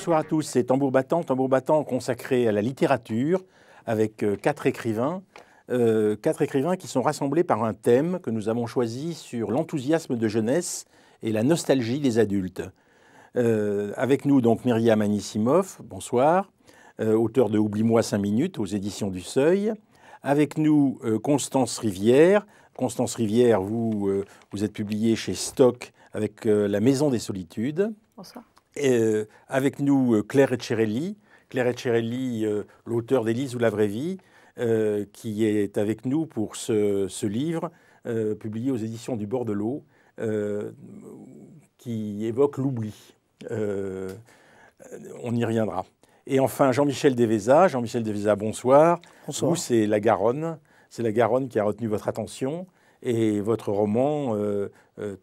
Bonsoir à tous, c'est Tambour battant, Tambour battant consacré à la littérature avec euh, quatre écrivains. Euh, quatre écrivains qui sont rassemblés par un thème que nous avons choisi sur l'enthousiasme de jeunesse et la nostalgie des adultes. Euh, avec nous donc Myriam Anissimov, bonsoir, auteur de Oublie-moi 5 minutes aux éditions du Seuil. Avec nous Constance Rivière. Constance Rivière, vous, vous êtes publiée chez Stock avec La Maison des Solitudes. Bonsoir. Et euh, avec nous, euh, Claire Etcherelli. Claire euh, l'auteur d'Élise ou la vraie vie, qui est avec nous pour ce, livre publié aux éditions du Bord de l'eau, qui évoque l'oubli. on y reviendra. Et enfin, Jean-Michel Devesa. Jean-Michel Devesa, bonsoir. Bonsoir. Vous, c'est La Garonne. C'est La Garonne qui a retenu votre attention. Et votre roman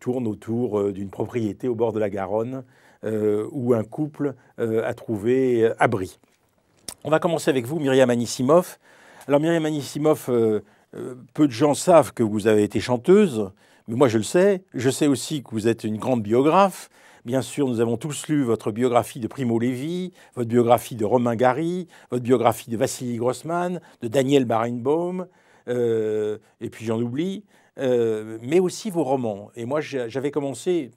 tourne autour d'une propriété au bord de la Garonne euh, où un couple a euh, trouvé abri. Euh, On va commencer avec vous, Myriam Anisimov. Alors, Myriam Anisimov, peu de gens savent que vous avez été chanteuse, mais moi je le sais. Je sais aussi que vous êtes une grande biographe. Bien sûr, nous avons tous lu votre biographie de Primo Levi, votre biographie de Romain Gary, votre biographie de Vassili Grossman, de Daniel Barenbaum, et puis j'en oublie, mais aussi vos romans. Et moi, j'avais commencé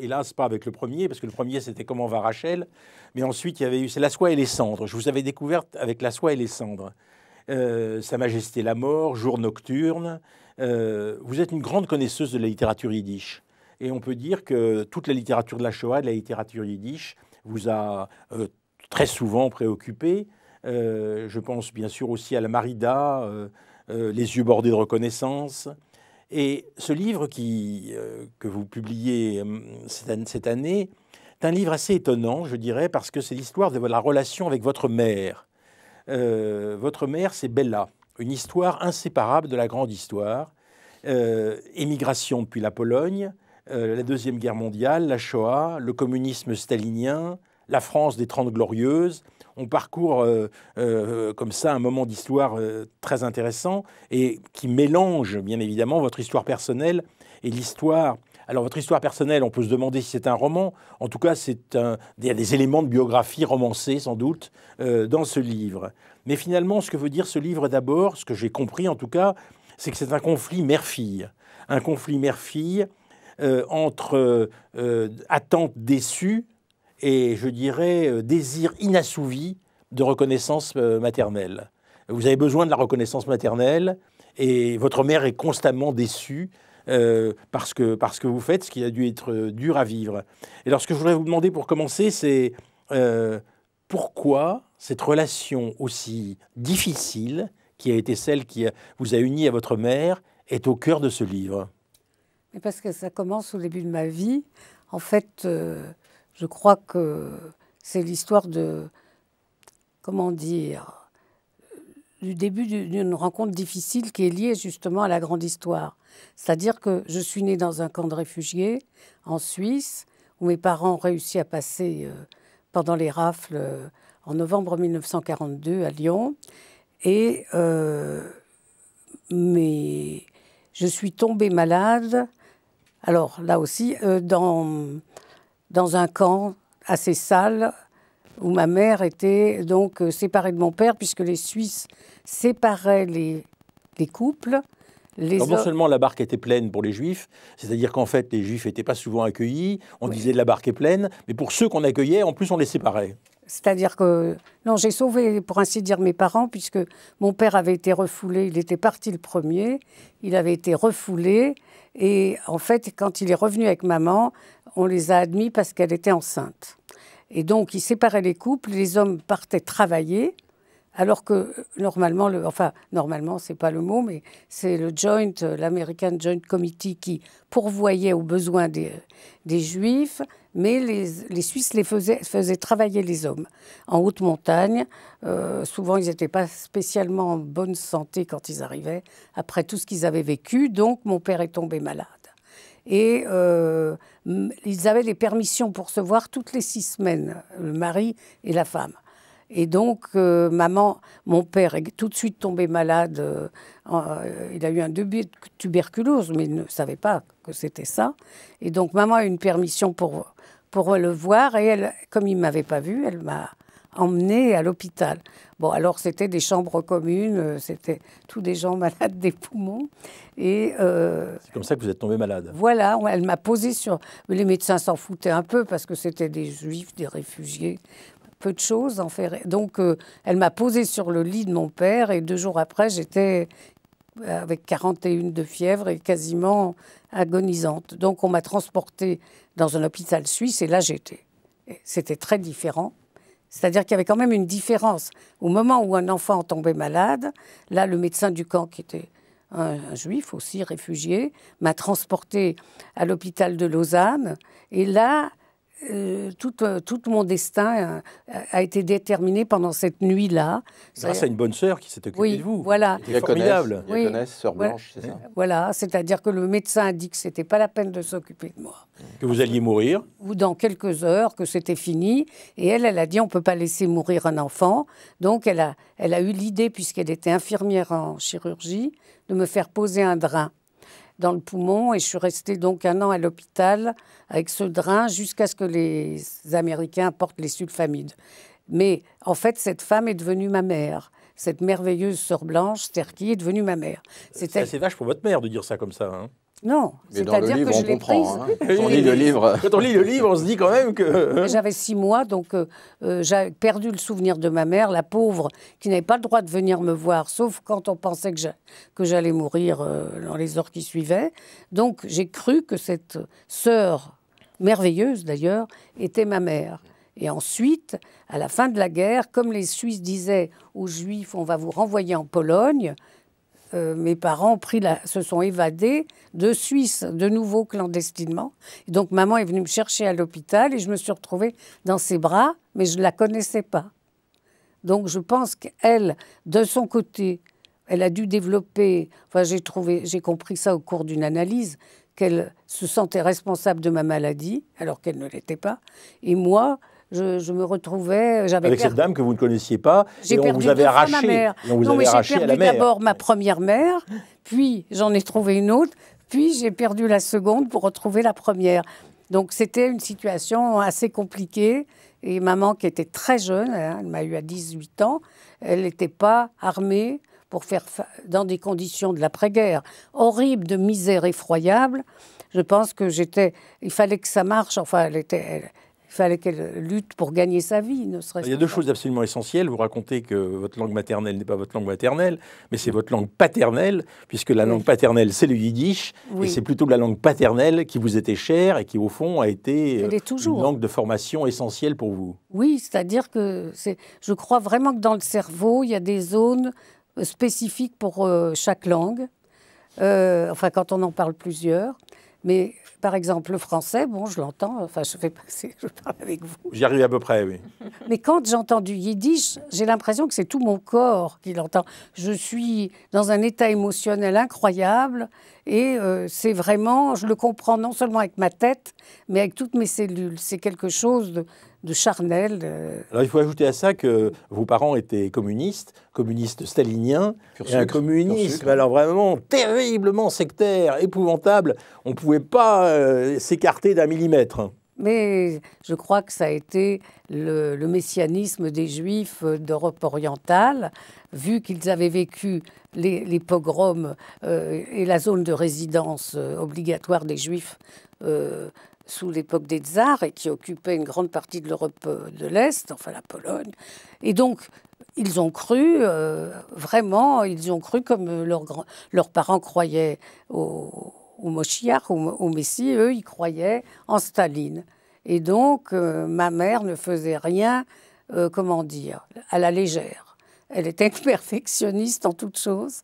hélas pas avec le premier, parce que le premier c'était Comment va Rachel, mais ensuite il y avait eu C'est la soie et les cendres. Je vous avais découverte avec la soie et les cendres. Euh, Sa Majesté la Mort, Jour nocturne. Euh, vous êtes une grande connaisseuse de la littérature yiddish. Et on peut dire que toute la littérature de la Shoah, de la littérature yiddish, vous a euh, très souvent préoccupé. je pense bien sûr aussi à la Marida, Les yeux bordés de reconnaissance. Et ce livre euh, que vous publiez euh, cette, année est un livre assez étonnant, je dirais, parce que c'est l'histoire de la relation avec votre mère. Euh, votre mère, c'est Bella, une histoire inséparable de la grande histoire. émigration depuis la Pologne, la Deuxième Guerre mondiale, la Shoah, le communisme stalinien, la France des Trente Glorieuses – on parcourt euh, euh, comme ça un moment d'histoire euh, très intéressant et qui mélange bien évidemment votre histoire personnelle et l'histoire alors, votre histoire personnelle, on peut se demander si c'est un roman. En tout cas, c'est un, des éléments de biographie romancée, sans doute, dans ce livre. Mais finalement, ce que veut dire ce livre d'abord, ce que j'ai compris en tout cas, c'est que c'est un conflit mère-fille. Un conflit mère-fille entre attentes déçues et, je dirais, euh, désir inassouvi de reconnaissance euh, maternelle. Vous avez besoin de la reconnaissance maternelle et votre mère est constamment déçue euh, parce, que, parce que vous faites ce qui a dû être dur à vivre. Et alors ce que je voudrais vous demander pour commencer, c'est pourquoi cette relation aussi difficile qui a été celle qui vous a uni à votre mère est au cœur de ce livre Parce que ça commence au début de ma vie. En fait, je crois que c'est l'histoire de, comment dire, du début d'une rencontre difficile qui est liée justement à la grande histoire. C'est-à-dire que je suis née dans un camp de réfugiés en Suisse, où mes parents ont réussi à passer euh, pendant les rafles euh, en novembre 1942 à Lyon. Et euh, mais je suis tombée malade, alors là aussi, dans, dans un camp assez sale où ma mère était donc euh, séparée de mon père puisque les Suisses séparaient les, couples. Les non seulement la barque était pleine pour les juifs, c'est-à-dire qu'en fait les juifs n'étaient pas souvent accueillis, on disait que la barque est pleine, mais pour ceux qu'on accueillait, en plus on les séparait. C'est-à-dire que, non, j'ai sauvé, pour ainsi dire, mes parents, puisque mon père avait été refoulé, il était parti le premier, il avait été refoulé, et en fait, quand il est revenu avec maman, on les a admis parce qu'elle était enceinte. Et donc, il séparait les couples, les hommes partaient travailler, alors que euh, normalement, le, enfin normalement, c'est pas le mot, mais c'est le Joint, euh, l'American Joint Committee qui pourvoyait aux besoins des, euh, Juifs, mais les, les Suisses les faisaient, travailler les hommes en haute montagne. souvent, ils n'étaient pas spécialement en bonne santé quand ils arrivaient, après tout ce qu'ils avaient vécu. Donc, mon père est tombé malade. Et ils avaient les permissions pour se voir toutes les six semaines, le mari et la femme. Et donc, euh, maman, mon père est tout de suite tombé malade. Euh, euh, il a eu un début de tuberculose, mais il ne savait pas que c'était ça. Et donc, maman a eu une permission pour, pour le voir. Et elle, comme il ne m'avait pas vu, elle m'a emmené à l'hôpital. Bon, alors c'était des chambres communes, c'était tous des gens malades des poumons. Et c'est comme ça que vous êtes tombé malade. Voilà, elle m'a posé sur. Les médecins s'en foutaient un peu parce que c'était des juifs, des réfugiés de choses. En fait. Donc, euh, elle m'a posé sur le lit de mon père et deux jours après, j'étais euh, avec 41 de fièvre et quasiment agonisante. Donc, on m'a transportée dans un hôpital suisse et là, j'étais. C'était très différent. C'est-à-dire qu'il y avait quand même une différence. Au moment où un enfant tombait malade, là, le médecin du camp, qui était un, un juif aussi, réfugié, m'a transporté à l'hôpital de Lausanne. Et là, euh, euh, tout, mon destin euh, a été déterminé pendant cette nuit-là. Grâce à une bonne sœur qui s'est occupée de vous. Voilà. formidable. sœur voilà. Blanche, c'est ça Voilà, c'est-à-dire que le médecin a dit que ce c'était pas la peine de s'occuper de moi. Que vous alliez mourir Ou dans quelques heures, que c'était fini. Et elle, elle a dit on peut pas laisser mourir un enfant. Donc elle a, elle a eu l'idée, puisqu'elle était infirmière en chirurgie, de me faire poser un drain dans le poumon et je suis restée donc un an à l'hôpital avec ce drain jusqu'à ce que les Américains portent les sulfamides. Mais en fait, cette femme est devenue ma mère. Cette merveilleuse sœur blanche, Sterky, est devenue ma mère. Euh, c'est assez vache pour votre mère de dire ça comme ça. Hein. Non, c'est-à-dire que je l'ai prise. Hein. Quand, on lit le livre... on se dit quand même que... J'avais six mois, donc j'avais euh, euh, j'ai perdu le souvenir de ma mère, la pauvre, qui n'avait pas le droit de venir me voir, sauf quand on pensait que j'allais mourir euh, dans les heures qui suivaient. Donc j'ai cru que cette sœur, merveilleuse d'ailleurs, était ma mère. Et ensuite, à la fin de la guerre, comme les Suisses disaient aux Juifs, on va vous renvoyer en Pologne, euh, mes parents se sont évadés de Suisse, de nouveau clandestinement. donc maman est venue me chercher à l'hôpital et je me suis retrouvée dans ses bras, mais je ne la connaissais pas. Donc je pense qu'elle, de son côté, elle a dû développer, enfin j'ai trouvé, j'ai compris ça au cours d'une analyse, qu'elle se sentait responsable de ma maladie, alors qu'elle ne l'était pas. Et moi, je, me retrouvais. J'avais Avec cette dame que vous ne connaissiez pas, et on, arraché, mère. non, mais J'ai perdu d'abord ma première mère, puis j'en ai trouvé une autre, puis j'ai perdu la seconde pour retrouver la première. Donc c'était une situation assez compliquée. Et maman, qui était très jeune, hein, elle m'a eu à 18 ans, elle n'était pas armée pour faire dans des conditions de l'après-guerre Horrible de misère effroyable. Je pense que j'étais. Il fallait que ça marche. Enfin, elle était fallait qu'elle lutte pour gagner sa vie, ne serait-ce Il y a deux choses absolument essentielles. Vous racontez que votre langue maternelle n'est pas votre langue maternelle, mais c'est votre langue paternelle, puisque la langue paternelle, c'est le yiddish, et c'est plutôt la langue paternelle qui vous était chère et qui, au fond, a été euh, une langue de formation essentielle pour vous. Oui, c'est-à-dire que je crois vraiment que dans le cerveau, il y a des zones euh, spécifiques pour euh, chaque langue, enfin quand on en parle plusieurs. Mais par exemple, le français, bon, je l'entends, enfin, je fais passer, je parle avec vous. J'y arrive à peu près, oui. Mais quand j'entends du yiddish, j'ai l'impression que c'est tout mon corps qui l'entend. Je suis dans un état émotionnel incroyable et euh, c'est vraiment, je le comprends non seulement avec ma tête, mais avec toutes mes cellules. C'est quelque chose de de charnel. Euh. Alors il faut ajouter à ça que vos parents étaient communistes, communistes staliniens, un communisme alors vraiment terriblement sectaire, épouvantable. On ne pouvait pas euh, s'écarter d'un millimètre. Mais je crois que ça a été le, messianisme des Juifs d'Europe orientale, vu qu'ils avaient vécu les, pogroms euh, et la zone de résidence obligatoire des Juifs sous l'époque des tsars et qui occupaient une grande partie de l'Europe euh, de l'Est, enfin la Pologne. Et donc, ils ont cru, euh, vraiment, ils ont cru comme euh, leurs parents croyaient au, au Moshiach, au, Messie, eux, ils croyaient en Staline. Et donc, ma mère ne faisait rien, comment dire, à la légère. Elle était perfectionniste en toutes choses.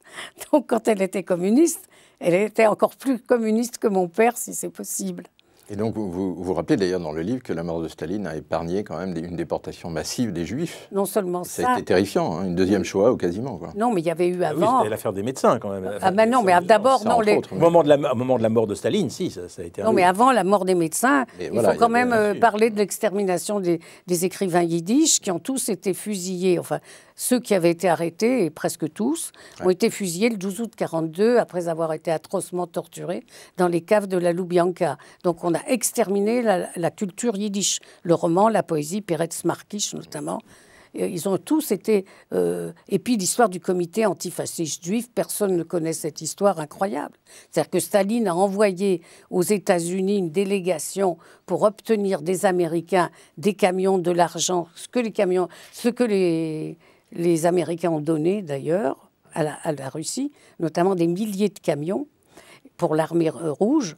Donc, quand elle était communiste, elle était encore plus communiste que mon père, si c'est possible. Et donc, vous, vous, rappelez d'ailleurs dans le livre que la mort de Staline a épargné quand même une déportation massive des Juifs. Non seulement ça. Ça a été terrifiant, hein, une deuxième Shoah ou quasiment. Quoi. Non, mais il y avait eu ah avant. Ah c'était l'affaire des médecins quand même. Ah, mais bah non, mais d'abord, non. Les... Au, moment de la, moment de la mort de Staline, si, ça, a été. Non, mais avant la mort des médecins, il faut quand même euh, parler de l'extermination des, écrivains yiddish qui ont tous été fusillés. Enfin, ceux qui avaient été arrêtés, et presque tous, ont été fusillés le 12 août 1942 après avoir été atrocement torturés dans les caves de la Lubyanka. Donc, on a exterminé la, culture yiddish. Le roman, la poésie, Peretz Markish notamment. Ils ont tous été. et euh, puis l'histoire du comité antifasciste juif, personne ne connaît cette histoire incroyable. C'est-à-dire que Staline a envoyé aux États-Unis une délégation pour obtenir des Américains des camions, de l'argent, ce que les camions, ce que les, Américains ont donné d'ailleurs à la Russie, notamment des milliers de camions pour l'armée rouge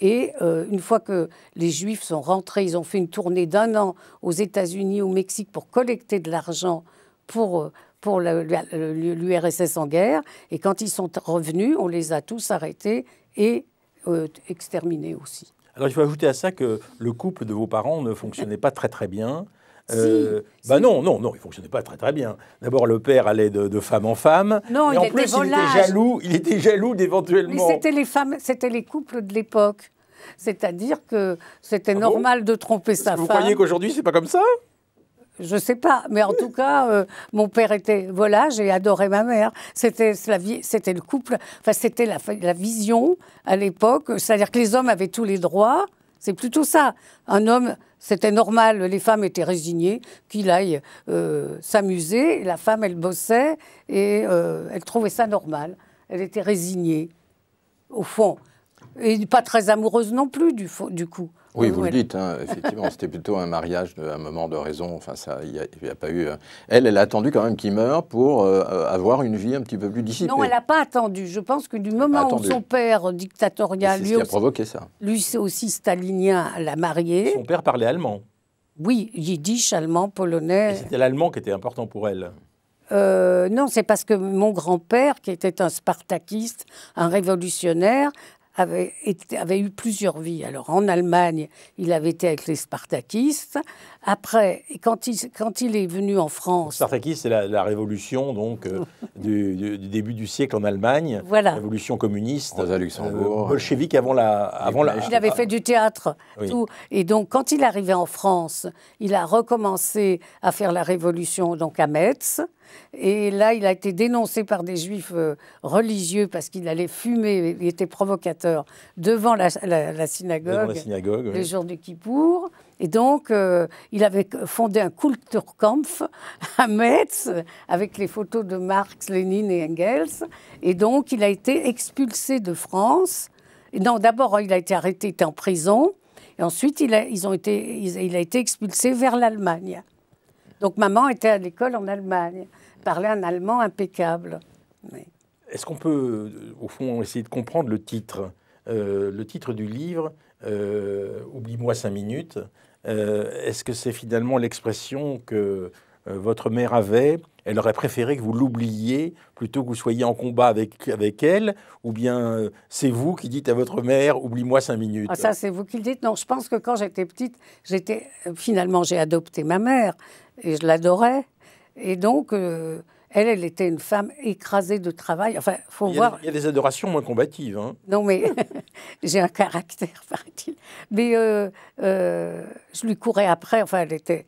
et euh, une fois que les Juifs sont rentrés, ils ont fait une tournée d'un an aux États-Unis, au Mexique, pour collecter de l'argent pour, euh, pour l'URSS en guerre. Et quand ils sont revenus, on les a tous arrêtés et euh, exterminés aussi. Alors il faut ajouter à ça que le couple de vos parents ne fonctionnait pas très très bien. – Ben bah non, non, non, il fonctionnait pas très très bien. D'abord, le père allait de, femme en femme. Non, et il en était plus, il était jaloux. Il était jaloux d'éventuellement. Mais c'était les femmes, c'était les couples de l'époque. C'est-à-dire que c'était ah normal de tromper sa vous femme. Vous croyez qu'aujourd'hui c'est pas comme ça je sais pas, mais en tout cas, euh, mon père était volage et adorait ma mère. C'était la c'était le couple, enfin c'était la, la vision à l'époque. C'est-à-dire que les hommes avaient tous les droits. C'est plutôt ça. Un homme c'était normal, les femmes étaient résignées qu'il aille euh, s'amuser. La femme, elle bossait et euh, elle trouvait ça normal. Elle était résignée, au fond. Et pas très amoureuse non plus, du coup. Oui, hein, vous le dites, hein, effectivement, c'était plutôt un mariage, de, un moment de raison. Enfin, ça, il a, pas eu. Euh, elle, elle a attendu quand même qu'il meure pour euh, euh, avoir une vie un petit peu plus dissipée. Non, elle n'a pas attendu. Je pense que du moment où son père dictatorial. Lui, a provoqué ça. Lui, c'est aussi stalinien, l'a marié. Son père parlait allemand. Oui, yiddish, allemand, polonais. C'était l'allemand qui était important pour elle. non, c'est parce que mon grand-père, qui était un spartakiste, un révolutionnaire, avait, avait, eu plusieurs vies. Alors en Allemagne, il avait été avec les Spartakistes. Après, quand il, quand il est venu en France. Spartakistes, c'est la, révolution donc euh, du, début du siècle en Allemagne. Voilà. Révolution communiste. Rosa Luxembourg. Euh, bolchevique avant la. Avant la il avait fait du théâtre. Tout. Et donc quand il arrivait en France, il a recommencé à faire la révolution donc à Metz. Et là, il a été dénoncé par des juifs euh, religieux parce qu'il allait fumer, il était provocateur devant la, synagogue, le jour du Kippour. Et donc, euh, il avait fondé un Kulturkampf à Metz avec les photos de Marx, Lénine et Engels. Et donc, il a été expulsé de France. Non, d'abord, il a été arrêté, il était en prison. Et ensuite, ils ont été, il a été expulsé vers l'Allemagne. Donc maman était à l'école en Allemagne, parlait un allemand impeccable. Est-ce qu'on peut, euh, au fond, essayer de comprendre le titre euh, Le titre du livre, euh, Oublie-moi cinq minutes, est-ce que c'est finalement l'expression que votre mère avait Elle aurait préféré que vous l'oubliez plutôt que vous soyez en combat avec, avec elle Ou bien c'est vous qui dites à votre mère Oublie-moi cinq minutes ah, Ça, c'est vous qui le dites. Non, je pense que quand j'étais petite, j'étais. Finalement, j'ai adopté ma mère et je l'adorais. Et donc, euh, elle, elle était une femme écrasée de travail. Enfin, faut il voir. Il y a des adorations moins combatives. Hein. Non, mais j'ai un caractère, paraît-il. Mais euh, euh, je lui courais après. Enfin, elle était.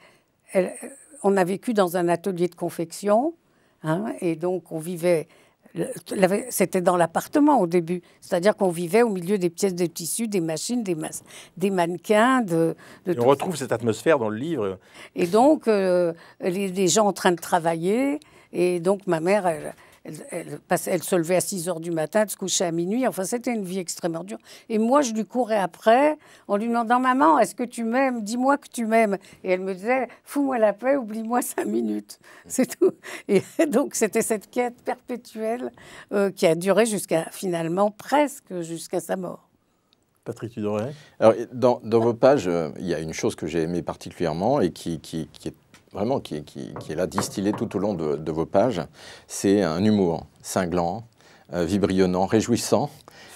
on a vécu dans un atelier de confection, hein, et donc on vivait c'était dans l'appartement au début. C'est-à-dire qu'on vivait au milieu des pièces de tissu, des machines, des, des mannequins. on retrouve cette atmosphère dans le livre. Et donc, euh, les, gens en train de travailler. Et donc, ma mère, elle, se levait à 6 heures du matin, elle se couchait à minuit. Enfin, c'était une vie extrêmement dure. Et moi, je lui courais après en lui demandant Maman, est-ce que tu m'aimes Dis-moi que tu m'aimes. Et elle me disait Fous-moi la paix, oublie-moi cinq minutes. C'est tout. Et donc, c'était cette quête perpétuelle euh, qui a duré jusqu'à finalement presque jusqu'à sa mort. Patrick tu Alors, dans, vos pages, euh, il y a une chose que j'ai aimée particulièrement et qui est vraiment qui, est là distillé tout au long de, vos pages, c'est un humour cinglant, euh, vibrionnant, réjouissant.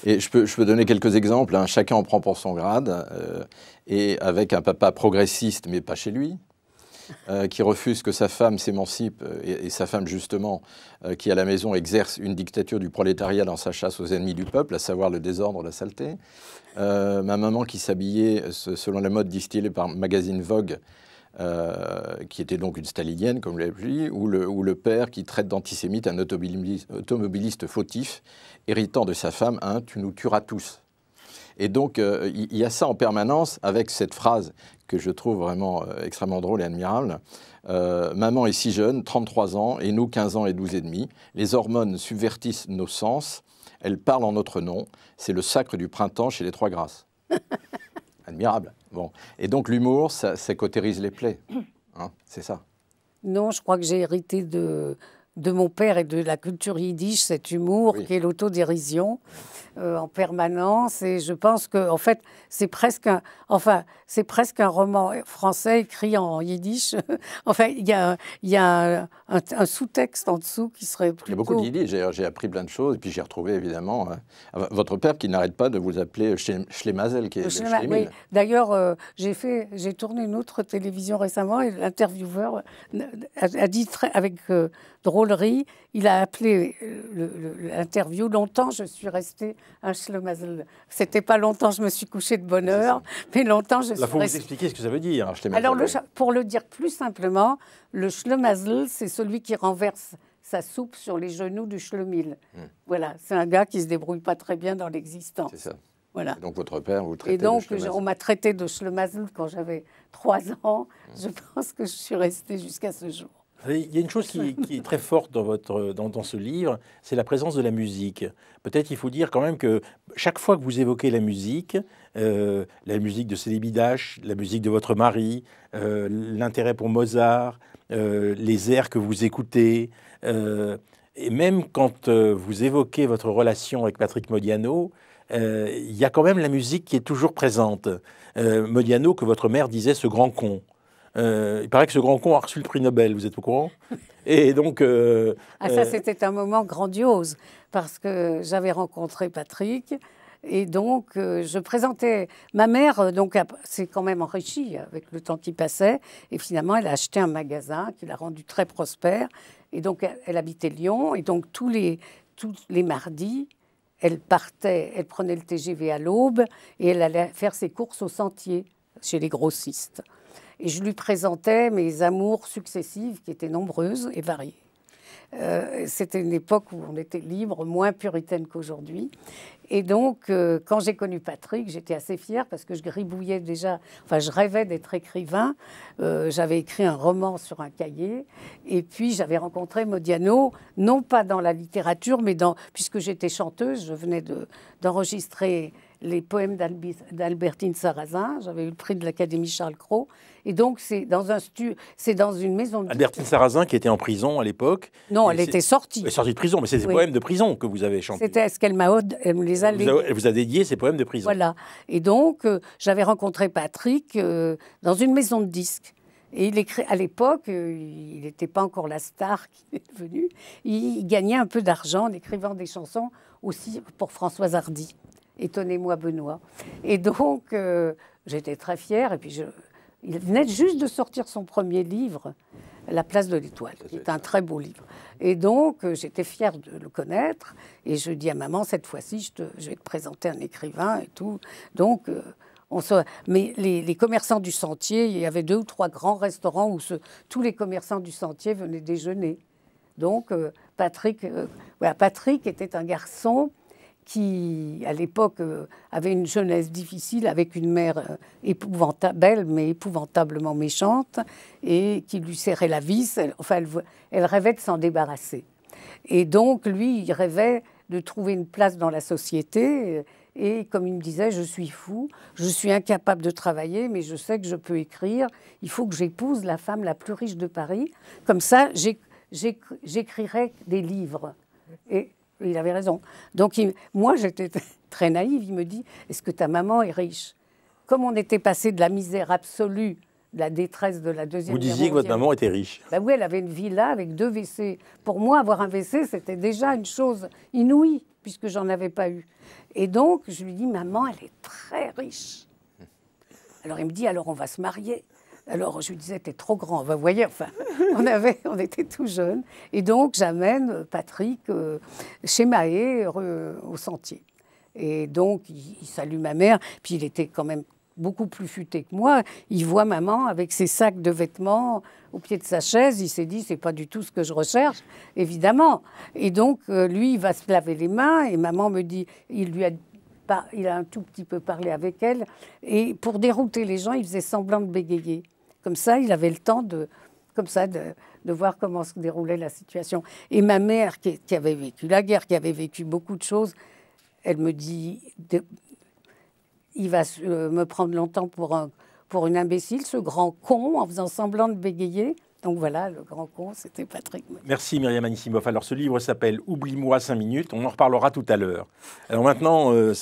Et je peux, je peux donner quelques exemples. Hein. Chacun en prend pour son grade. Euh, et avec un papa progressiste, mais pas chez lui, euh, qui refuse que sa femme s'émancipe, et, sa femme justement, qui à la maison exerce une dictature du prolétariat dans sa chasse aux ennemis du peuple, à savoir le désordre, la saleté. ma maman qui s'habillait selon la mode distillée par magazine Vogue euh, qui était donc une stalinienne, comme je dit, ou le, père qui traite d'antisémite un automobiliste, fautif, héritant de sa femme hein, Tu nous tueras tous. Et donc, euh, il y, a ça en permanence avec cette phrase que je trouve vraiment euh, extrêmement drôle et admirable. Maman est si jeune, 33 ans, et nous 15 ans et 12 et demi. Les hormones subvertissent nos sens. Elles parlent en notre nom. C'est le sacre du printemps chez les Trois Grâces. Admirable. Et donc l'humour, ça, ça les plaies. Hein, c'est ça. Non, je crois que j'ai hérité de, de mon père et de la culture yiddish, cet humour qui est l'autodérision euh, en permanence. Et je pense que, en fait, c'est presque un, enfin, c'est presque un roman français écrit en yiddish. enfin, il y a, y un, sous-texte en dessous qui serait Il y a beaucoup de yiddish. J'ai appris plein de choses. Et puis j'ai retrouvé, évidemment, euh, ah, bah, votre père qui n'arrête pas de vous appeler Schlemazel, qui est euh, D'ailleurs, j'ai fait, j'ai tourné une autre télévision récemment et l'intervieweur a, dit avec drôlerie. Il a appelé euh, l'interview. Longtemps, je suis restée un schlemazel. C'était pas longtemps, je me suis couché de bonne heure, mais longtemps, je Là, faut vous expliquer ce que ça veut dire, hein, Alors, pour le dire plus simplement, le schlemazel, c'est celui qui renverse sa soupe sur les genoux du schlemil. Hmm. Voilà, c'est un gars qui se débrouille pas très bien dans l'existence. C'est ça. Voilà. donc votre père vous traitait. Et donc on m'a traité de schlemazel quand j'avais trois ans. Hmm. Je pense que je suis restée jusqu'à ce jour. Il y a une chose qui, est très forte dans, votre, dans, ce livre, c'est la présence de la musique. Peut-être il faut dire quand même que chaque fois que vous évoquez la musique, euh, la musique de Bidache, la musique de votre mari, euh, l'intérêt pour Mozart, euh, les airs que vous écoutez, et même quand vous évoquez votre relation avec Patrick Modiano, il y a quand même la musique qui est toujours présente. Modiano, que votre mère disait ce grand con. Euh, il paraît que ce grand con a reçu le prix Nobel, vous êtes au courant Et donc. Euh, ah, ça, euh, c'était un moment grandiose, parce que j'avais rencontré Patrick. Et donc, je présentais. Ma mère, donc, s'est quand même enrichie avec le temps qui passait. Et finalement, elle a acheté un magasin qui l'a rendu très prospère. Et donc, elle habitait Lyon. Et donc, tous les, tous les mardis, elle partait, elle prenait le TGV à l'aube et elle allait faire ses courses au sentier chez les grossistes et je lui présentais mes amours successives qui étaient nombreuses et variées. Euh, c'était une époque où on était libre, moins puritaine qu'aujourd'hui. Et donc, euh, quand j'ai connu Patrick, j'étais assez fière parce que je gribouillais déjà, enfin, je rêvais d'être écrivain. Euh, j'avais écrit un roman sur un cahier. Et puis, j'avais rencontré Modiano, non pas dans la littérature, mais dans, puisque j'étais chanteuse, je venais d'enregistrer les poèmes d'Albertine Sarrazin. J'avais eu le prix de l'Académie Charles Cros. Et donc, c'est dans, un c'est dans une maison de... Albertine Sarrazin, qui était en prison à l'époque. Non, elle était sortie. Elle est sortie de prison, mais c'est des poèmes de prison que vous avez chantés. C'était ce qu'elle Elle me les a... Vous Elle vous a dédié ces poèmes de prison. Voilà. Et donc, euh, j'avais rencontré Patrick euh, dans une maison de disques. Et il écrit, à l'époque, euh, il n'était pas encore la star qui est venue. Il gagnait un peu d'argent en écrivant des chansons aussi pour Françoise Hardy étonnez-moi Benoît. Et donc, euh, j'étais très fière. Et puis, je... il venait juste de sortir son premier livre, La place de l'étoile, qui est un très beau livre. Et donc, euh, j'étais fière de le connaître. Et je dis à maman, cette fois-ci, je, vais te présenter un écrivain et tout. Donc, euh, on se... Mais les, commerçants du sentier, il y avait deux ou trois grands restaurants où tous les commerçants du sentier venaient déjeuner. Donc, Patrick, Patrick était un garçon qui, à l'époque, euh, avait une jeunesse difficile avec une mère euh, épouvantable, belle, mais épouvantablement méchante, et qui lui serrait la vis. enfin, elle, elle rêvait de s'en débarrasser. Et donc, lui, il rêvait de trouver une place dans la société. Euh, et comme il me disait, je suis fou, je suis incapable de travailler, mais je sais que je peux écrire. Il faut que j'épouse la femme la plus riche de Paris. Comme ça, j'écrirai des livres. Et il avait raison. Donc moi, j'étais très naïve. Il me dit, est-ce que ta maman est riche Comme on était passé de la misère absolue, de la détresse de la deuxième. Vous disiez que votre maman était riche. Ben oui, elle avait une villa avec deux WC. Pour moi, avoir un WC, c'était déjà une chose inouïe, puisque j'en avais pas eu. Et donc, je lui dis, maman, elle est très riche. Alors il me dit, alors on va se marier. Alors je lui disais, t'es trop grand, va voyez, Enfin, on, on était tout jeunes. Et donc j'amène euh, Patrick euh, chez Maé au sentier. Et donc il, salue ma mère, puis il était quand même beaucoup plus futé que moi. Il voit maman avec ses sacs de vêtements au pied de sa chaise. Il s'est dit, c'est pas du tout ce que je recherche, évidemment. Et donc euh, lui, il va se laver les mains. Et maman me dit, il lui a il a un tout petit peu parlé avec elle. Et pour dérouter les gens, il faisait semblant de bégayer. Comme ça, il avait le temps de, comme ça, de, voir comment se déroulait la situation. Et ma mère, qui, avait vécu la guerre, qui avait vécu beaucoup de choses, elle me dit il va euh, me prendre longtemps pour, un, pour une imbécile, ce grand con, en faisant semblant de bégayer. Donc voilà, le grand con, c'était Patrick. Merci Myriam Anissimov. Alors ce livre s'appelle Oublie-moi 5 minutes, on en reparlera tout à l'heure. Alors maintenant, euh,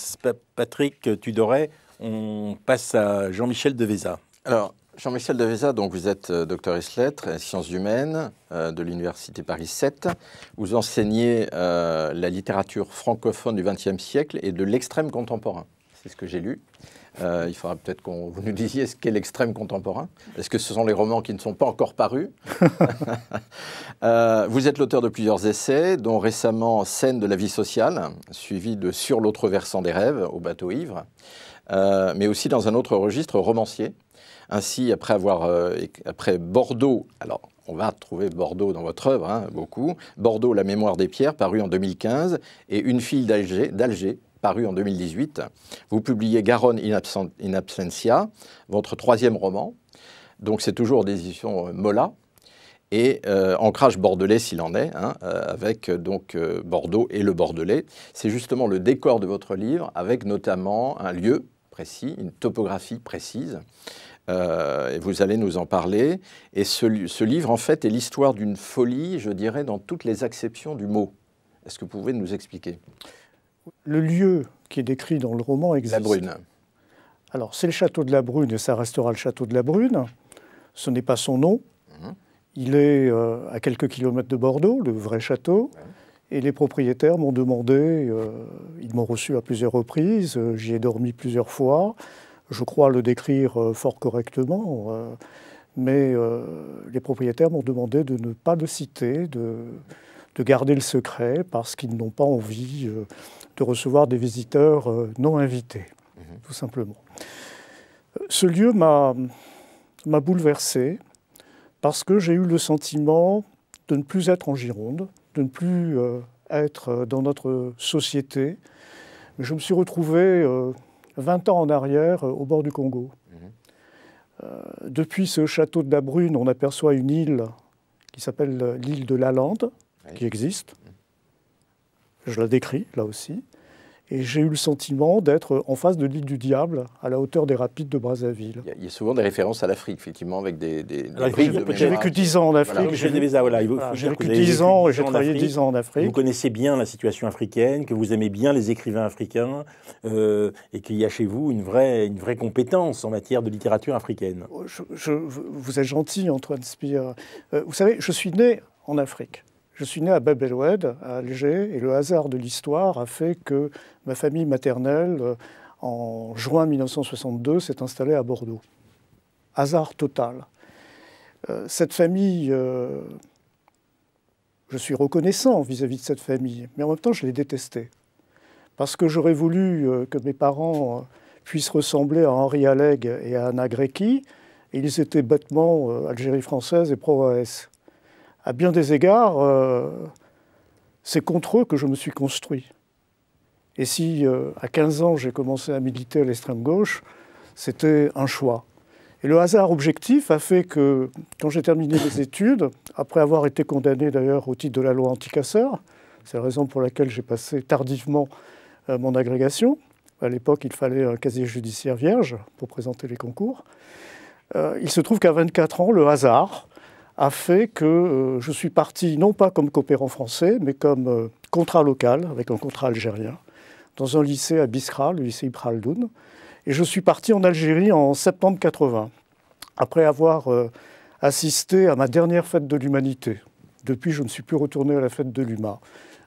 Patrick euh, Tudoret, on passe à Jean-Michel Devesa. Alors, Jean-Michel Devesa, donc vous êtes euh, docteur ès lettres, sciences humaines euh, de l'université Paris 7. Vous enseignez euh, la littérature francophone du XXe siècle et de l'extrême contemporain. C'est ce que j'ai lu. il faudra peut-être qu'on vous nous disiez ce qu'est l'extrême contemporain. Est-ce que ce sont les romans qui ne sont pas encore parus Vous êtes l'auteur de plusieurs essais, dont récemment Scène de la vie sociale, suivi de Sur l'autre versant des rêves, au bateau ivre, mais aussi dans un autre registre romancier. Ainsi, après, avoir, euh, après Bordeaux, alors on va trouver Bordeaux dans votre œuvre, hein, beaucoup, Bordeaux, La mémoire des pierres, paru en 2015, et Une fille d'Alger, paru en 2018. Vous publiez Garonne in, absentia, votre troisième roman. Donc c'est toujours des éditions euh, Mola, et euh, ancrage bordelais s'il en est, hein, avec donc Bordeaux et le Bordelais. C'est justement le décor de votre livre, avec notamment un lieu précis, une topographie précise, euh, et vous allez nous en parler. Et ce, livre, en fait, est l'histoire d'une folie, je dirais, dans toutes les acceptions du mot. Est-ce que vous pouvez nous expliquer Le lieu qui est décrit dans le roman existe. La Brune. Alors, c'est le château de la Brune et ça restera le château de la Brune. Ce n'est pas son nom. Mhm. Il est euh, à quelques kilomètres de Bordeaux, le vrai château. Et les propriétaires m'ont demandé, euh, ils m'ont reçu à plusieurs reprises, j'y ai dormi plusieurs fois je crois le décrire euh, fort correctement, euh, mais euh, les propriétaires m'ont demandé de ne pas le citer, de, de garder le secret parce qu'ils n'ont pas envie de recevoir des visiteurs non invités, mhm. tout simplement. Ce lieu m'a bouleversé parce que j'ai eu le sentiment de ne plus être en Gironde, de ne plus être dans notre société. Je me suis retrouvé 20 ans en arrière, euh, au bord du Congo. Mhm. Euh, depuis ce château de la Brune, on aperçoit une île qui s'appelle euh, l'île de Lalande, Lande, qui existe. Je la décris, là aussi. Et j'ai eu le sentiment d'être en face de l'île du diable, à la hauteur des rapides de Brazzaville. Il y a souvent des références à l'Afrique, effectivement, avec des. j'ai vécu dix ans en Afrique. j'ai vécu 10 ans et j'ai travaillé dix ans en Afrique. Vous connaissez bien la situation africaine, que vous aimez bien les écrivains africains, euh, et qu'il y a chez vous une vraie, une vraie compétence en matière de littérature africaine. Oh, je, vous êtes gentil, Antoine Spire. Euh, vous savez, je suis né en Afrique. Je suis né à Bab à Alger, et le hasard de l'histoire a fait que ma famille maternelle, euh, en juin 1962, s'est installée à Bordeaux. Hasard total. Euh, cette famille, euh, je suis reconnaissant vis-à-vis de cette famille, mais en même temps, je l'ai détestée. Parce que j'aurais voulu que mes parents puissent ressembler à Henri Alleg et à Anna Grecki, et ils étaient bêtement Algérie française et pro-AS à bien des égards, euh, c'est contre eux que je me suis construit. Et si euh, à 15 ans j'ai commencé à militer à l'extrême gauche, c'était un choix. Et le hasard objectif a fait que quand j'ai terminé mes études, après avoir été condamné d'ailleurs au titre de la loi anticasseur, c'est la raison pour laquelle j'ai passé tardivement euh, mon agrégation, à l'époque il fallait un casier judiciaire vierge pour présenter les concours, il se trouve qu'à 24 ans, le hasard a fait que euh, je suis parti, non pas comme coopérant français, mais comme euh, contrat local, avec un contrat algérien, dans un lycée à Biskra, le lycée Ibraldoun. Et je suis parti en Algérie en septembre 80, après avoir euh, assisté à ma dernière fête de l'humanité. Depuis, je ne suis plus retourné à la fête de l'UMA.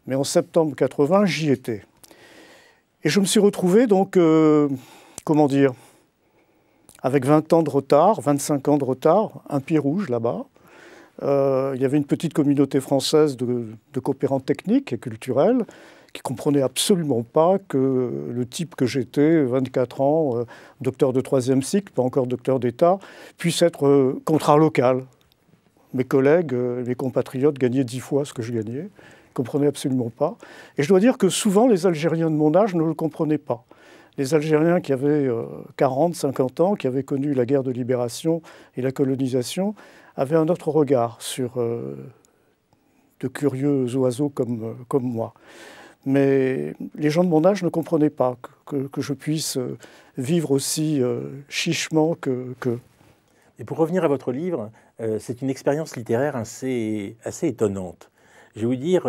Mais en septembre 80, j'y étais. Et je me suis retrouvé donc, comment dire, avec 20 ans de retard, 25 ans de retard, un pied rouge là-bas, euh, il y avait une petite communauté française de, coopérants techniques et culturels qui comprenaient absolument pas que le type que j'étais, 24 ans, euh, docteur de troisième cycle, pas encore docteur d'État, puisse être euh, contrat local. Mes collègues, mes compatriotes gagnaient dix fois ce que je gagnais. Ils comprenaient absolument pas. Et je dois dire que souvent, les Algériens de mon âge ne le comprenaient pas les Algériens qui avaient 40, 50 ans, qui avaient connu la guerre de libération et la colonisation, avait un autre regard sur euh, de curieux oiseaux comme, euh, comme moi. Mais les gens de mon âge ne comprenaient pas que, que, je puisse euh, vivre aussi chichement que, que. Et pour revenir à votre livre, c'est une expérience littéraire assez, assez étonnante. Je vais vous dire,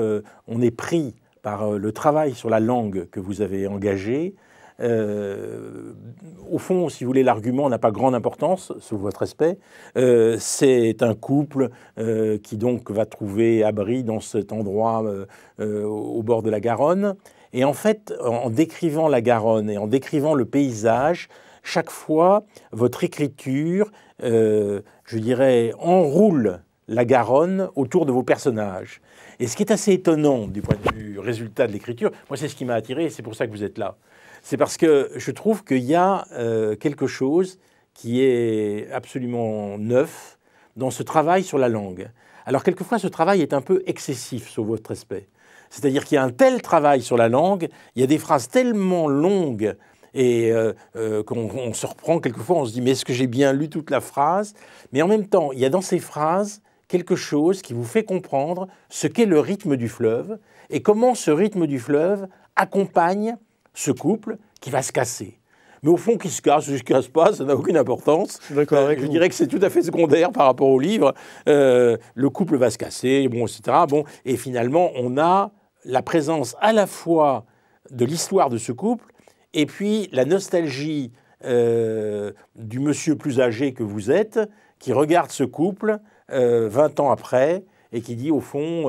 on est pris par le travail sur la langue que vous avez engagé, euh, au fond, si vous voulez, l'argument n'a pas grande importance, sous votre respect. Euh, c'est un couple euh, qui donc va trouver abri dans cet endroit au bord de la Garonne. Et en fait, en décrivant la Garonne et en décrivant le paysage, chaque fois, votre écriture, je dirais, enroule la Garonne autour de vos personnages. Et ce qui est assez étonnant du point de vue résultat de l'écriture, moi c'est ce qui m'a attiré et c'est pour ça que vous êtes là c'est parce que je trouve qu'il y a euh, quelque chose qui est absolument neuf dans ce travail sur la langue. Alors quelquefois ce travail est un peu excessif, sous votre respect. C'est-à-dire qu'il y a un tel travail sur la langue, il y a des phrases tellement longues et euh, euh, qu'on se reprend quelquefois, on se dit mais est-ce que j'ai bien lu toute la phrase Mais en même temps, il y a dans ces phrases quelque chose qui vous fait comprendre ce qu'est le rythme du fleuve et comment ce rythme du fleuve accompagne ce couple qui va se casser. Mais au fond, qui se casse, qui se casse pas, ça n'a aucune importance. je euh, dirais que c'est tout à fait secondaire par rapport au livre. Euh, le couple va se casser, bon, etc. Bon, et finalement, on a la présence à la fois de l'histoire de ce couple et puis la nostalgie euh, du monsieur plus âgé que vous êtes, qui regarde ce couple 20 ans après et qui dit au fond,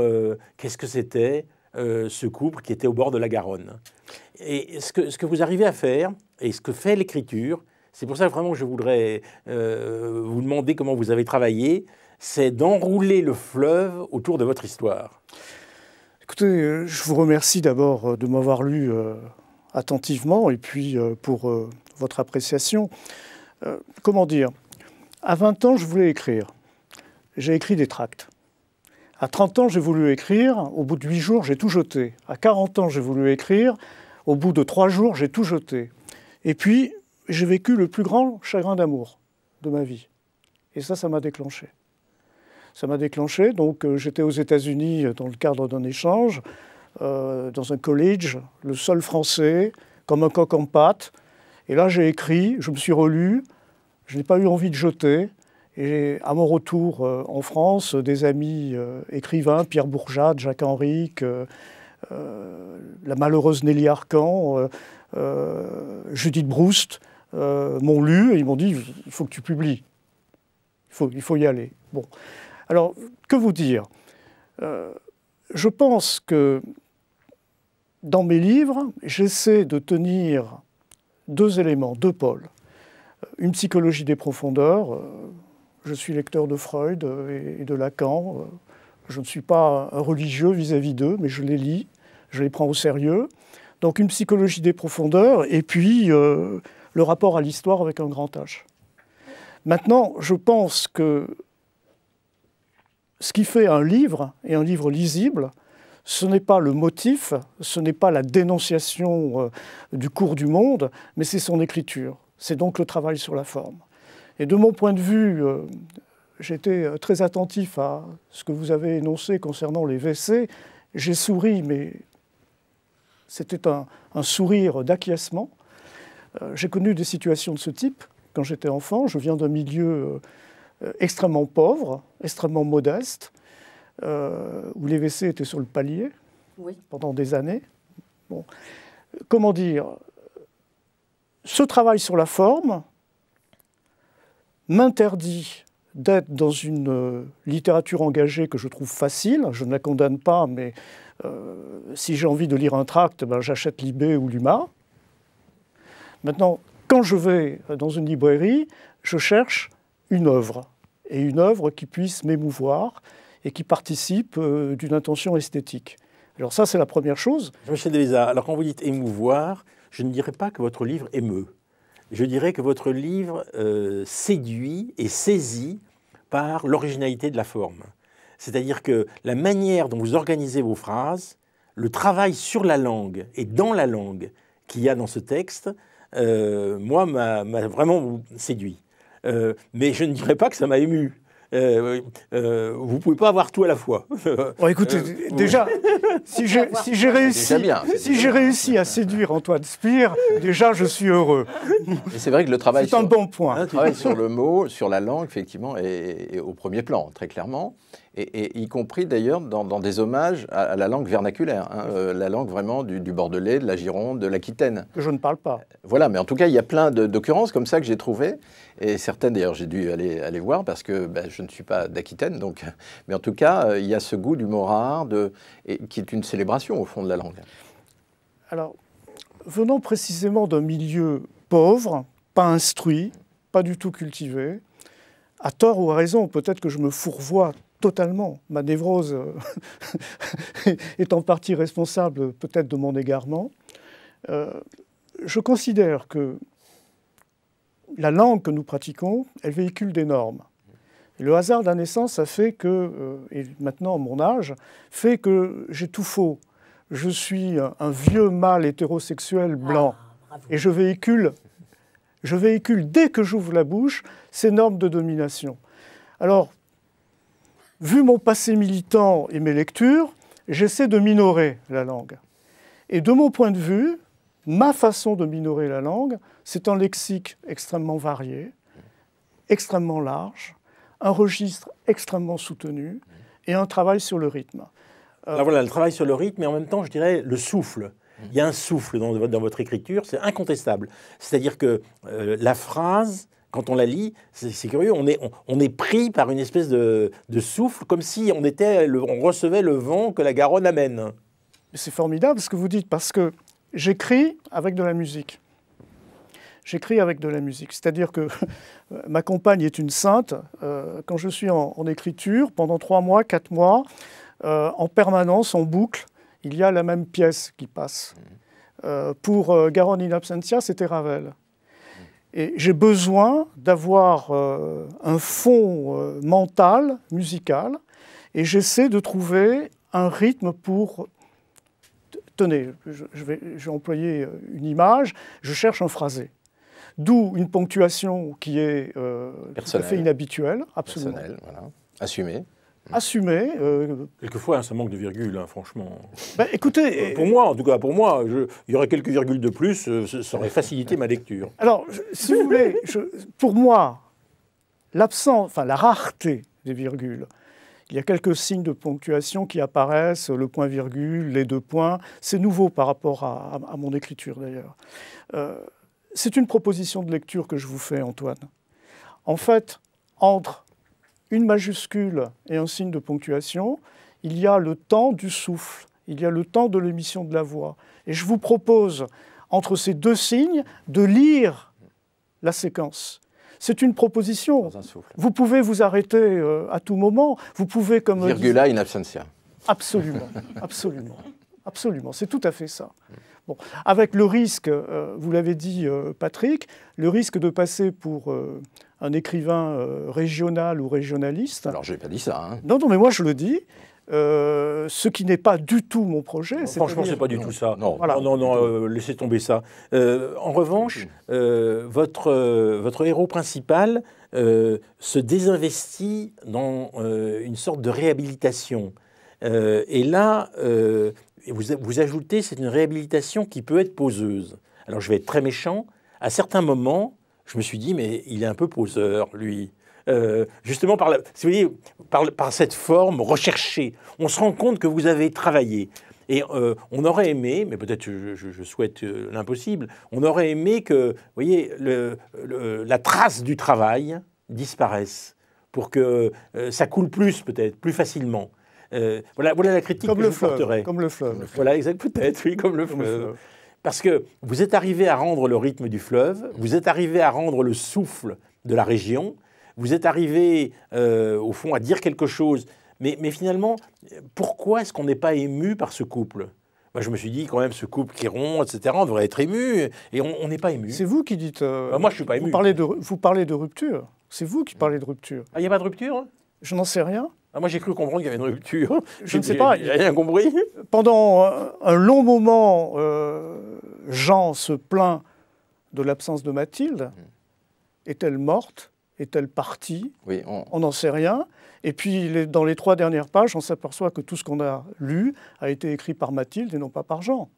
qu'est-ce que c'était ce couple qui était au bord de la Garonne et ce que, vous arrivez à faire, et ce que fait l'écriture, c'est pour ça que vraiment je voudrais euh, vous demander comment vous avez travaillé, c'est d'enrouler le fleuve autour de votre histoire. Écoutez, euh, je vous remercie d'abord euh, de m'avoir lu attentivement et puis pour votre appréciation. comment dire À 20 ans, je voulais écrire. J'ai écrit des tracts. À 30 ans, j'ai voulu écrire. Au bout de 8 jours, j'ai tout jeté. À 40 ans, j'ai voulu écrire. Au bout de trois jours, j'ai tout jeté. Et puis, j'ai vécu le plus grand chagrin d'amour de ma vie. Et ça, ça m'a déclenché. Ça m'a déclenché. Donc, euh, j'étais aux États-Unis euh, dans le cadre d'un échange, euh, dans un college, le seul français, comme un coq en pâte. Et là, j'ai écrit, je me suis relu, je n'ai pas eu envie de jeter. Et à mon retour en France, des amis écrivains, Pierre Bourgeade, Jacques Henrique, euh, la malheureuse Nelly Arcan, euh, euh, Judith Broust, m'ont lu et ils m'ont dit il faut que tu publies. Il faut, faut y aller. Bon. Alors, que vous dire Je pense que dans mes livres, j'essaie de tenir deux éléments, deux pôles. Une psychologie des profondeurs. Je suis lecteur de Freud et de Lacan. Je ne suis pas religieux vis-à-vis d'eux, mais je les lis je les prends au sérieux. Donc une psychologie des profondeurs et puis euh, le rapport à l'histoire avec un grand H. Maintenant, je pense que ce qui fait un livre et un livre lisible, ce n'est pas le motif, ce n'est pas la dénonciation euh, du cours du monde, mais c'est son écriture. C'est donc le travail sur la forme. Et de mon point de vue, euh, j'étais très attentif à ce que vous avez énoncé concernant les WC. J'ai souri, mais c'était un, sourire d'acquiescement. Euh, j'ai connu des situations de ce type quand j'étais enfant. Je viens d'un milieu euh, extrêmement pauvre, extrêmement modeste, euh, où les WC étaient sur le palier pendant des années. Bon. Comment dire Ce travail sur la forme m'interdit d'être dans une littérature engagée que je trouve facile. Je ne la condamne pas, mais euh, si j'ai envie de lire un tract, ben, j'achète l'IB ou l'UMA. Maintenant, quand je vais dans une librairie, je cherche une œuvre, et une œuvre qui puisse m'émouvoir et qui participe euh, d'une intention esthétique. Alors ça, c'est la première chose. Monsieur alors quand vous dites émouvoir, je ne dirais pas que votre livre émeut. Je dirais que votre livre euh, séduit et saisit par l'originalité de la forme. C'est-à-dire que la manière dont vous organisez vos phrases, le travail sur la langue et dans la langue qu'il y a dans ce texte, euh, moi, m'a vraiment séduit. Euh, mais je ne dirais pas que ça m'a ému. Vous euh, ne vous pouvez pas avoir tout à la fois. Bon, oh, écoute, déjà, si j'ai réussi, si j'ai réussi à séduire Antoine Spire, déjà je suis heureux. C'est vrai que le travail, sur, un bon point. Le travail sur le mot, sur la langue, effectivement, est au premier plan, très clairement et, y compris d'ailleurs dans, des hommages à, la langue vernaculaire, hein, euh, la langue vraiment du, Bordelais, de la Gironde, de l'Aquitaine. je ne parle pas. Voilà, mais en tout cas, il y a plein d'occurrences comme ça que j'ai trouvées, et certaines d'ailleurs j'ai dû aller, aller voir parce que ben, je ne suis pas d'Aquitaine, donc. Mais en tout cas, euh, il y a ce goût du mot rare, de, qui est une célébration au fond de la langue. Alors, venant précisément d'un milieu pauvre, pas instruit, pas du tout cultivé, à tort ou à raison, peut-être que je me fourvoie totalement. Ma névrose est euh, en partie responsable peut-être de mon égarement. Euh, je considère que la langue que nous pratiquons, elle véhicule des normes. Le hasard de la naissance a fait que, euh, et maintenant mon âge, fait que j'ai tout faux. Je suis un, vieux mâle hétérosexuel ah, blanc. et je véhicule, je véhicule, dès que j'ouvre la bouche, ces normes de domination. Alors, vu mon passé militant et mes lectures, j'essaie de minorer la langue. Et de mon point de vue, ma façon de minorer la langue, c'est un lexique extrêmement varié, extrêmement large, un registre extrêmement soutenu et un travail sur le rythme. Euh, voilà, le travail sur le rythme et en même temps, je dirais, le souffle. Il y a un souffle dans, votre écriture, c'est incontestable. C'est-à-dire que euh, la phrase quand on la lit, c'est curieux, on est, pris par une espèce de, souffle, comme si on, on recevait le vent que la Garonne amène. C'est formidable ce que vous dites, parce que j'écris avec de la musique. J'écris avec de la musique, c'est-à-dire que euh, ma compagne est une sainte. Euh, quand je suis en, écriture, pendant trois mois, quatre mois, euh, en permanence, en boucle, il y a la même pièce qui passe. Mm. pour Garonne in absentia, c'était Ravel. Et j'ai besoin d'avoir euh, un fond euh, mental, musical, et j'essaie de trouver un rythme pour... Tenez, je, vais, employer euh, une image, je cherche un phrasé. D'où une ponctuation qui est tout à fait inhabituelle, absolument. Personnelle, voilà. Assumée assumer. Euh, Quelquefois, hein, ça manque de virgule, hein, franchement. Ben, écoutez, euh, pour moi, en tout cas, pour moi, il y aurait quelques virgules de plus, euh, ça aurait facilité ma lecture. Alors, si vous voulez, pour moi, l'absence, enfin la rareté des virgules. Il y a quelques signes de ponctuation qui apparaissent, le point-virgule, les deux points. C'est nouveau par rapport à mon écriture d'ailleurs. c'est une proposition de lecture que je vous fais, Antoine. En fait, entre une majuscule et un signe de ponctuation, il y a le temps du souffle, il y a le temps de l'émission de la voix. Et je vous propose, entre ces deux signes, de lire la séquence. C'est une proposition. vous pouvez vous arrêter euh, à tout moment. Vous pouvez, comme. Virgula in absentia. Absolument, absolument, absolument. C'est tout à fait ça. Bon. Avec le risque, euh, vous l'avez dit, euh, Patrick, le risque de passer pour un écrivain euh, régional ou régionaliste. Alors, je n'ai pas dit ça. Hein. Non, non, mais moi, je le dis. Euh, ce qui n'est pas du tout mon projet. Non, franchement, ce n'est pas du tout ça. Non, non, non, euh, laissez tomber ça. en revanche, mm-hmm. votre, votre héros principal se désinvestit dans une sorte de réhabilitation. et là, vous, vous ajoutez, c'est une réhabilitation qui peut être poseuse. Alors, je vais être très méchant. À certains moments, je me suis dit, mais il est un peu poseur, lui. Euh, justement par, par, cette forme recherchée. On se rend compte que vous avez travaillé. Et euh, on aurait aimé, mais peut-être je, souhaite euh, l'impossible, on aurait aimé que, vous voyez, le, la trace du travail disparaisse pour que ça coule plus, peut-être, plus facilement. voilà, voilà la critique que le je Comme le fleuve. Voilà, exact, peut-être, oui, comme Le fleuve. Parce que vous êtes arrivé à rendre le rythme du fleuve, vous êtes arrivé à rendre le souffle de la région, vous êtes arrivé euh, au fond à dire quelque chose. Mais, finalement, pourquoi est-ce qu'on n'est pas ému par ce couple moi, je me suis dit, quand même, ce couple qui rompt, etc., on devrait être ému. Et on n'est pas ému. C'est vous qui dites. Euh, bah, moi, je ne suis pas ému. Vous parlez de, vous de rupture. C'est vous qui hein. parlez de rupture. Ah, il n'y a pas de rupture je n'en sais rien. Ah, moi, j'ai cru comprendre qu'il y avait une rupture. Je ne sais pas. Il a rien compris. Pendant euh, un, long moment, euh, Jean se plaint de l'absence de Mathilde. Hmm. Est-elle morte Est-elle partie oui, On n'en sait rien. Et puis, dans les trois dernières pages, on s'aperçoit que tout ce qu'on a lu a été écrit par Mathilde et non pas par Jean.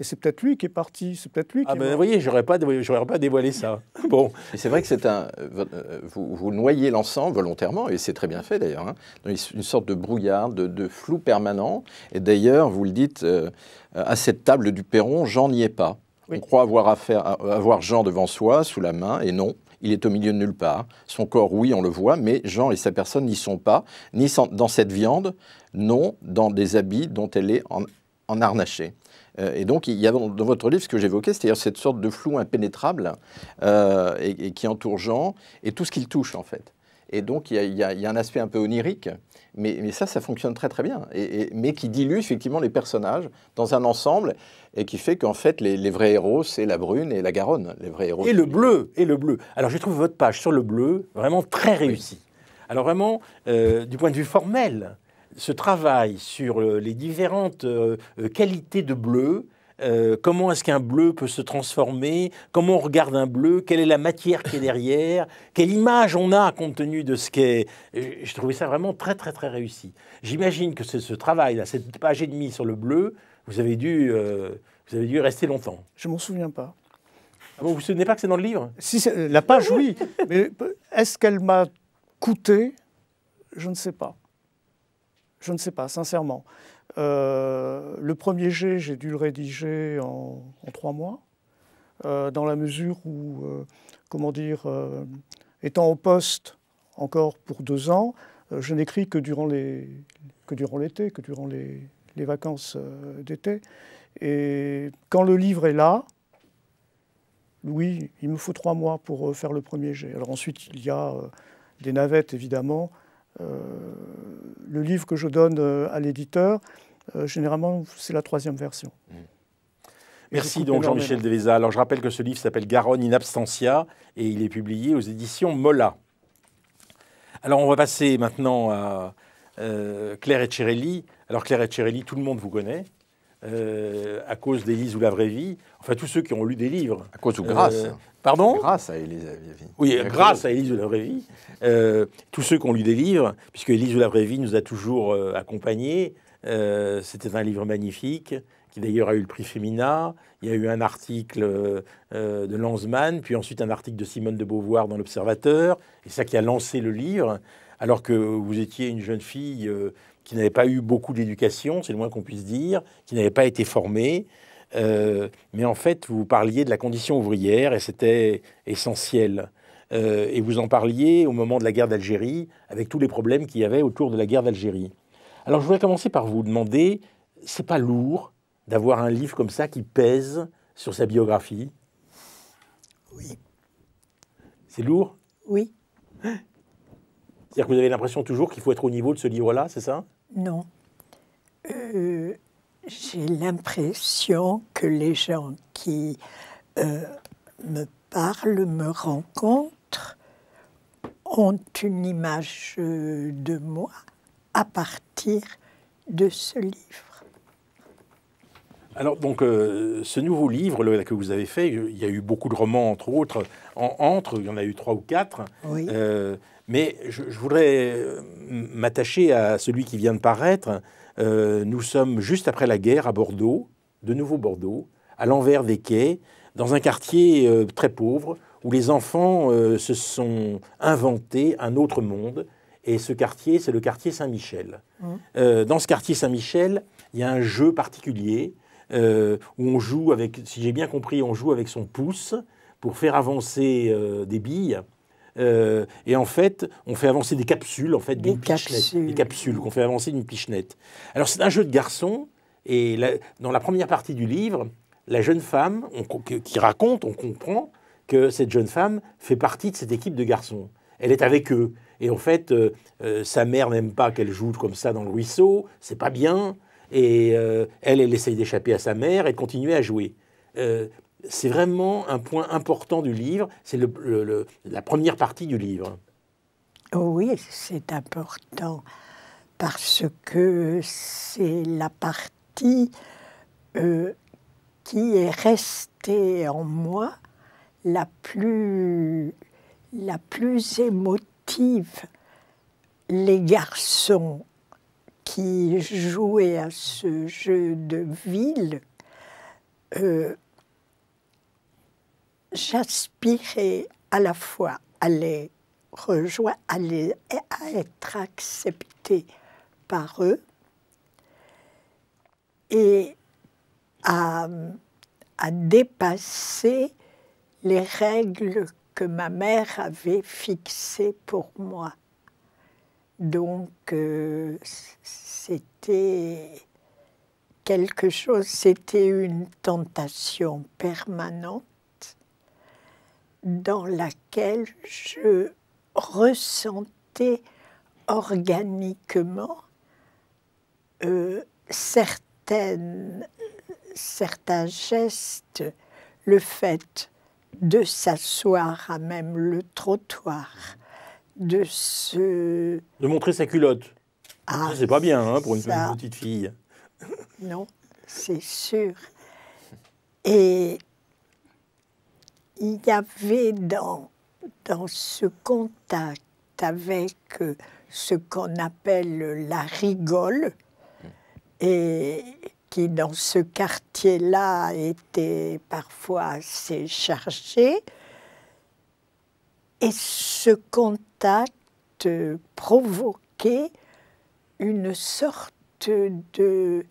Et c'est peut-être lui qui est parti, c'est peut-être lui ah qui Ah ben vous voyez, j'aurais pas, pas dévoilé ça. bon. C'est vrai que c'est un... Euh, euh, vous, noyez l'ensemble volontairement, et c'est très bien fait d'ailleurs, hein, une sorte de brouillard, de, flou permanent. Et d'ailleurs, vous le dites, euh, à cette table du perron, Jean n'y est pas. On croit avoir, avoir Jean devant soi, sous la main, et non, il est au milieu de nulle part. Son corps, oui, on le voit, mais Jean et sa personne n'y sont pas, ni dans cette viande, non dans des habits dont elle est en, en euh, et donc, il y a dans, votre livre ce que j'évoquais, c'est-à-dire cette sorte de flou impénétrable euh, et, qui entoure Jean et tout ce qu'il touche, en fait. Et donc, il y, a un aspect un peu onirique, mais, ça, ça fonctionne très très bien, et, mais qui dilue effectivement les personnages dans un ensemble, et qui fait qu'en fait, les, vrais héros, c'est la brune et la Garonne, les vrais héros. Et le bleu, et le bleu. Alors, je trouve votre page sur le bleu vraiment très réussie. Alors vraiment, euh, du point de vue formel, ce travail sur euh, les différentes euh, euh, qualités de bleu, comment est-ce qu'un bleu peut se transformer, comment on regarde un bleu, quelle est la matière qui est derrière, quelle image on a compte tenu de ce qu'est. Je trouvais ça vraiment très très très réussi. J'imagine que ce travail-là, cette page et demie sur le bleu, vous avez dû, vous avez dû rester longtemps. Je m'en souviens pas. Ah vous ne vous souvenez pas que c'est dans le livre Si la page, oui. Mais est-ce qu'elle m'a coûté Je ne sais pas. Je ne sais pas, sincèrement. Euh, le premier G, j'ai dû le rédiger en, trois mois, euh, dans la mesure où, euh, comment dire, étant au poste encore pour deux ans, je n'écris que durant durant l'été, que durant les, les vacances d'été. Et quand le livre est là, oui, il me faut trois mois pour faire le premier G. Alors ensuite, il y a des navettes, évidemment. Euh, le livre que je donne euh, à l'éditeur, euh, généralement, c'est la troisième version. Mmh. Merci donc Jean-Michel Devesa. Alors je rappelle que ce livre s'appelle Garonne in absentia et il est publié aux éditions Mola. Alors on va passer maintenant à Claire Etcherelli. Alors Claire Etcherelli, tout le monde vous connaît. Euh, à cause d'Élise ou la vraie vie, enfin tous ceux qui ont lu des livres. À cause ou grâce. Euh, pardon Grâce à Élise ou la vraie vie. Oui, grâce à Élise ou la vraie vie. Euh, tous ceux qui ont lu des livres, puisque Élise ou la vraie vie nous a toujours accompagnés. C'était un livre magnifique qui d'ailleurs a eu le prix féminin. Il y a eu un article de Lanzmann, puis ensuite un article de Simone de Beauvoir dans l'Observateur, et ça qui a lancé le livre, alors que vous étiez une jeune fille qui n'avait pas eu beaucoup d'éducation, c'est le moins qu'on puisse dire, qui n'avait pas été formé. Euh, mais en fait, vous parliez de la condition ouvrière et c'était essentiel. Euh, et vous en parliez au moment de la guerre d'Algérie, avec tous les problèmes qu'il y avait autour de la guerre d'Algérie. Alors je voudrais commencer par vous demander, c'est pas lourd d'avoir un livre comme ça qui pèse sur sa biographie Oui. C'est lourd Oui. C'est-à-dire que vous avez l'impression toujours qu'il faut être au niveau de ce livre-là, c'est ça non. Euh, j'ai l'impression que les gens qui euh, me parlent, me rencontrent, ont une image de moi à partir de ce livre. Alors donc euh, ce nouveau livre que vous avez fait, il y a eu beaucoup de romans entre autres, entre il y en a eu trois ou quatre. Mais je, voudrais euh, m'attacher à celui qui vient de paraître. Euh, nous sommes juste après la guerre à Bordeaux, de nouveau Bordeaux, à l'envers des quais, dans un quartier euh, très pauvre, où les enfants se sont inventés un autre monde. Et ce quartier, c'est le quartier Saint-Michel. Mmh. dans ce quartier Saint-Michel, il y a un jeu particulier où on joue avec, si j'ai bien compris, on joue avec son pouce pour faire avancer des billes euh, et en fait, on fait avancer des capsules, en fait, d'une pichenette. Des capsules qu'on fait avancer d'une pichenette. Alors, c'est un jeu de garçons. Et dans la première partie du livre, la jeune femme qui raconte, on comprend que cette jeune femme fait partie de cette équipe de garçons. Elle est avec eux. Et en fait, euh, euh, sa mère n'aime pas qu'elle joue comme ça dans le ruisseau, c'est pas bien. Et elle, elle essaye d'échapper à sa mère et de continuer à jouer c'est vraiment un point important du livre, c'est la première partie du livre. Oui, c'est important parce que c'est la partie euh, qui est restée en moi la plus, la plus émotive. Les garçons qui jouaient à ce jeu de ville euh, j'aspirais à la fois à les rejoindre, à, être acceptée par eux et à, dépasser les règles que ma mère avait fixées pour moi. Donc, euh, c'était quelque chose, c'était une tentation permanente dans laquelle je ressentais organiquement euh, certaines, certains gestes, le fait de s'asseoir à même le trottoir, de se... De montrer sa culotte. Ah, c'est pas bien hein, pour une petite fille. Non, c'est sûr. Et il y avait dans, dans ce contact avec euh, ce qu'on appelle la rigole, hmm. et qui dans ce quartier-là était parfois assez chargé, et ce contact euh, provoquait une sorte de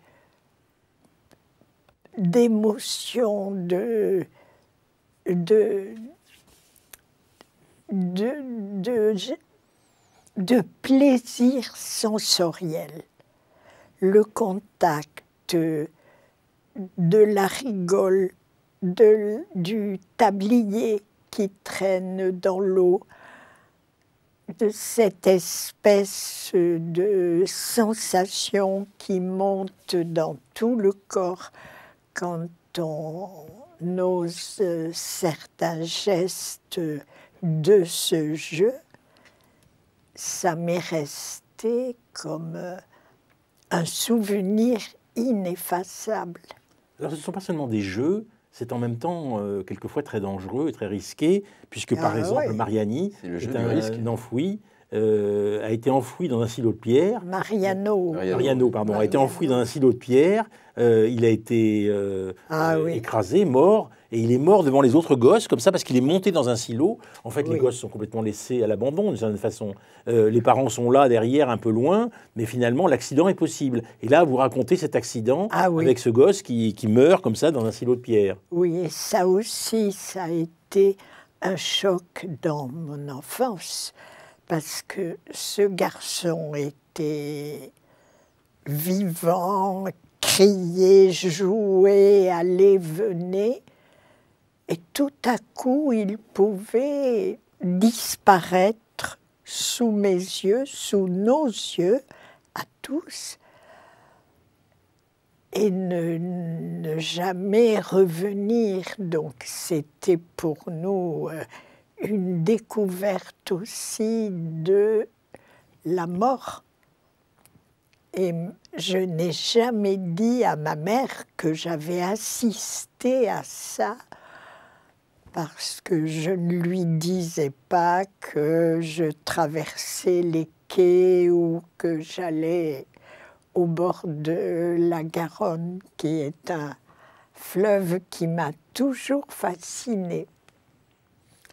d'émotion, de de, de, plaisir sensoriel. Le contact de la rigole, de, du tablier qui traîne dans l'eau, de cette espèce de sensation qui monte dans tout le corps quand on, nos euh, certains gestes de ce jeu, ça m'est resté comme euh, un souvenir ineffaçable. Alors ce ne sont pas seulement des jeux, c'est en même temps euh, quelquefois très dangereux et très risqué, puisque par ah exemple Mariani est, le risque est euh, a été enfoui dans un silo de pierre. Mariano. Mariano, pardon, a été enfoui dans un silo de pierre. Euh, il a été euh, ah écrasé, mort et il est mort devant les autres gosses, comme ça, parce qu'il est monté dans un silo. En fait, les gosses sont complètement laissés à l'abandon, d'une certaine façon. les parents sont là, derrière, un peu loin, mais finalement, l'accident est possible. Et là, vous racontez cet accident ah avec ce gosse qui, qui, meurt, comme ça, dans un silo de pierre. Oui, et ça aussi, ça a été un choc dans mon enfance parce que ce garçon était vivant, criait, jouait, allait, venait, et tout à coup il pouvait disparaître sous mes yeux, sous nos yeux, à tous, et ne, jamais revenir. Donc c'était pour nous... Euh, une découverte aussi de la mort. Et je n'ai jamais dit à ma mère que j'avais assisté à ça parce que je ne lui disais pas que je traversais les quais ou que j'allais au bord de la Garonne, qui est un fleuve qui m'a toujours fascinée.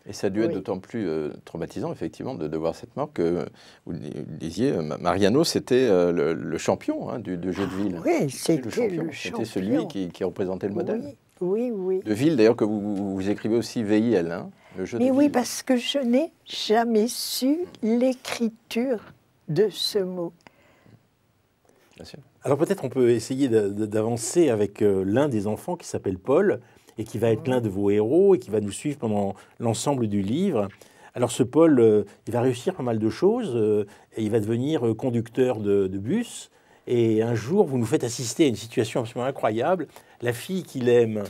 Et ça a dû être d'autant plus euh, traumatisant, effectivement, de, voir cette mort que vous disiez, euh, Mariano, c'était euh, le, champion hein, du, jeu de ville. Ah oui, c'était le champion. C'était celui qui, représentait le modèle. Oui, oui. De ville, d'ailleurs, que vous, écrivez aussi VIL, hein, le jeu de oui, oui, parce que je n'ai jamais su l'écriture de ce mot. Bien Alors peut-être on peut essayer d'avancer avec l'un des enfants qui s'appelle Paul et qui va être l'un de vos héros et qui va nous suivre pendant l'ensemble du livre. Alors ce Paul, euh, il va réussir pas mal de choses euh, et il va devenir euh, conducteur de, bus. Et un jour, vous nous faites assister à une situation absolument incroyable. La fille qu'il aime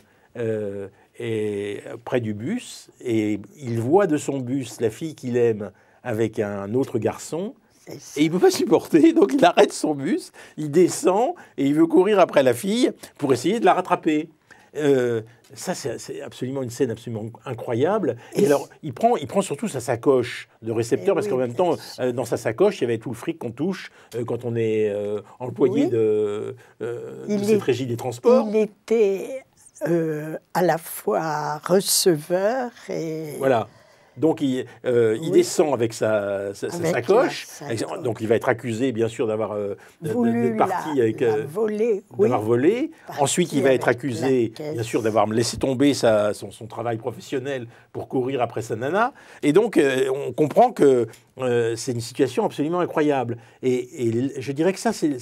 est près du bus et il voit de son bus la fille qu'il aime avec un autre garçon. Et il ne peut pas supporter, donc il arrête son bus, il descend et il veut courir après la fille pour essayer de la rattraper. Euh, ça, c'est absolument une scène absolument incroyable. Et, alors, il prend, il prend surtout sa sacoche de récepteur, eh parce qu'en même temps, euh, dans sa sacoche, il y avait tout le fric qu'on touche euh, quand on est employé de, de cette régie des transports. Il était à la fois receveur et... Voilà. Donc il, euh, descend avec sa, sa, Donc il va être accusé, bien sûr, d'avoir euh, de parti avec. Euh, volé. volé. Ensuite, il va être accusé, bien sûr, d'avoir laissé tomber son, travail professionnel pour courir après sa nana. Et donc, on comprend que c'est une situation absolument incroyable. Et, je dirais que ça, c'est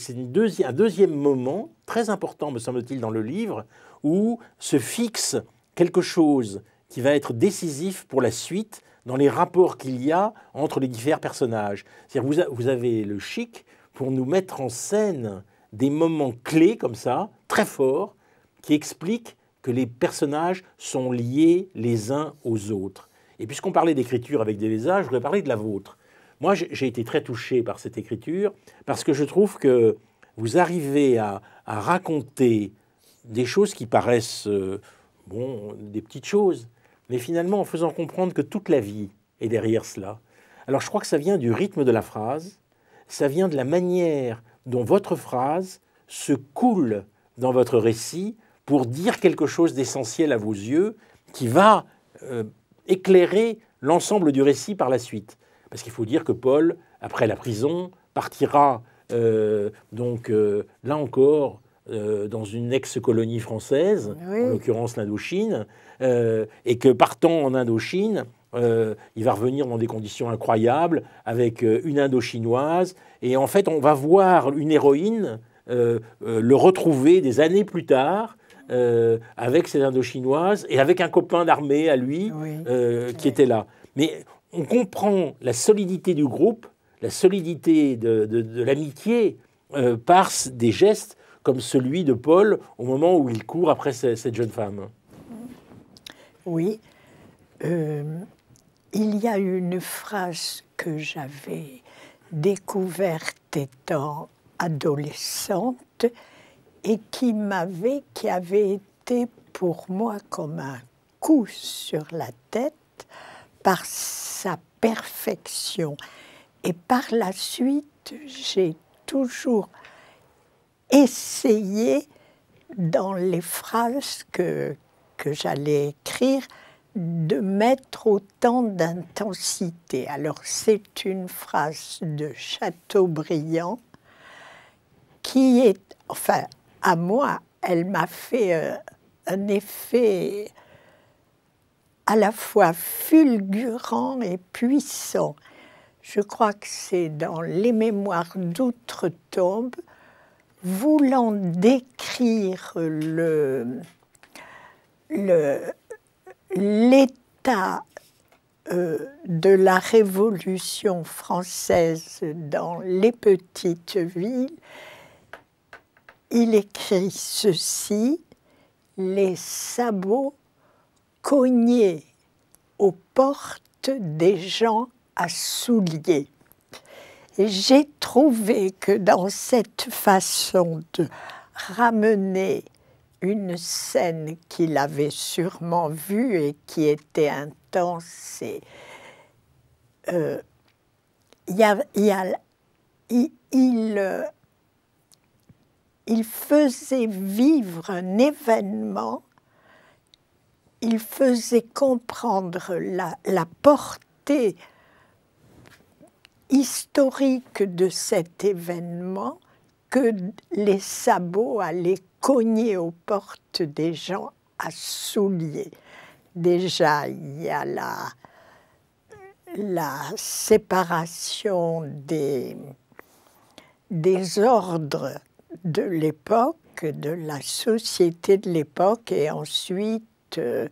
un deuxième moment très important, me semble-t-il, dans le livre, où se fixe quelque chose qui va être décisif pour la suite dans les rapports qu'il y a entre les différents personnages. C'est-à-dire vous, vous avez le chic pour nous mettre en scène des moments clés comme ça, très forts, qui expliquent que les personnages sont liés les uns aux autres. Et puisqu'on parlait d'écriture avec des lésages, je voudrais parler de la vôtre. Moi, j'ai été très touché par cette écriture parce que je trouve que vous arrivez à, raconter des choses qui paraissent, euh, bon, des petites choses, mais finalement en faisant comprendre que toute la vie est derrière cela. Alors je crois que ça vient du rythme de la phrase, ça vient de la manière dont votre phrase se coule dans votre récit pour dire quelque chose d'essentiel à vos yeux qui va euh, éclairer l'ensemble du récit par la suite. Parce qu'il faut dire que Paul, après la prison, partira euh, donc euh, là encore euh, dans une ex-colonie française, en l'occurrence l'Indochine, euh, et que partant en Indochine, euh, il va revenir dans des conditions incroyables avec une Indochinoise, et en fait on va voir une héroïne le retrouver des années plus tard. avec ces Indochinoises et avec un copain d'armée à lui qui était là. Mais on comprend la solidité du groupe, la solidité de, l'amitié par des gestes comme celui de Paul au moment où il court après cette jeune femme Oui. Euh, il y a une phrase que j'avais découverte étant adolescente et qui m'avait, qui avait été pour moi comme un coup sur la tête par sa perfection. Et par la suite, j'ai toujours essayer, dans les phrases que, que j'allais écrire, de mettre autant d'intensité. Alors c'est une phrase de Chateaubriand qui est, enfin, à moi, elle m'a fait euh, un effet à la fois fulgurant et puissant. Je crois que c'est dans les mémoires d'outre-tombe voulant décrire l'état euh, de la Révolution française dans les petites villes, il écrit ceci, les sabots cognés aux portes des gens à soulier j'ai trouvé que dans cette façon de ramener une scène qu'il avait sûrement vue et qui était intense, il il, faisait vivre un événement, il faisait comprendre la portée historique de cet événement que les sabots allaient cogner aux portes des gens à souliers. Déjà, il y a la, la séparation des, des ordres de l'époque, de la société de l'époque, et ensuite, euh,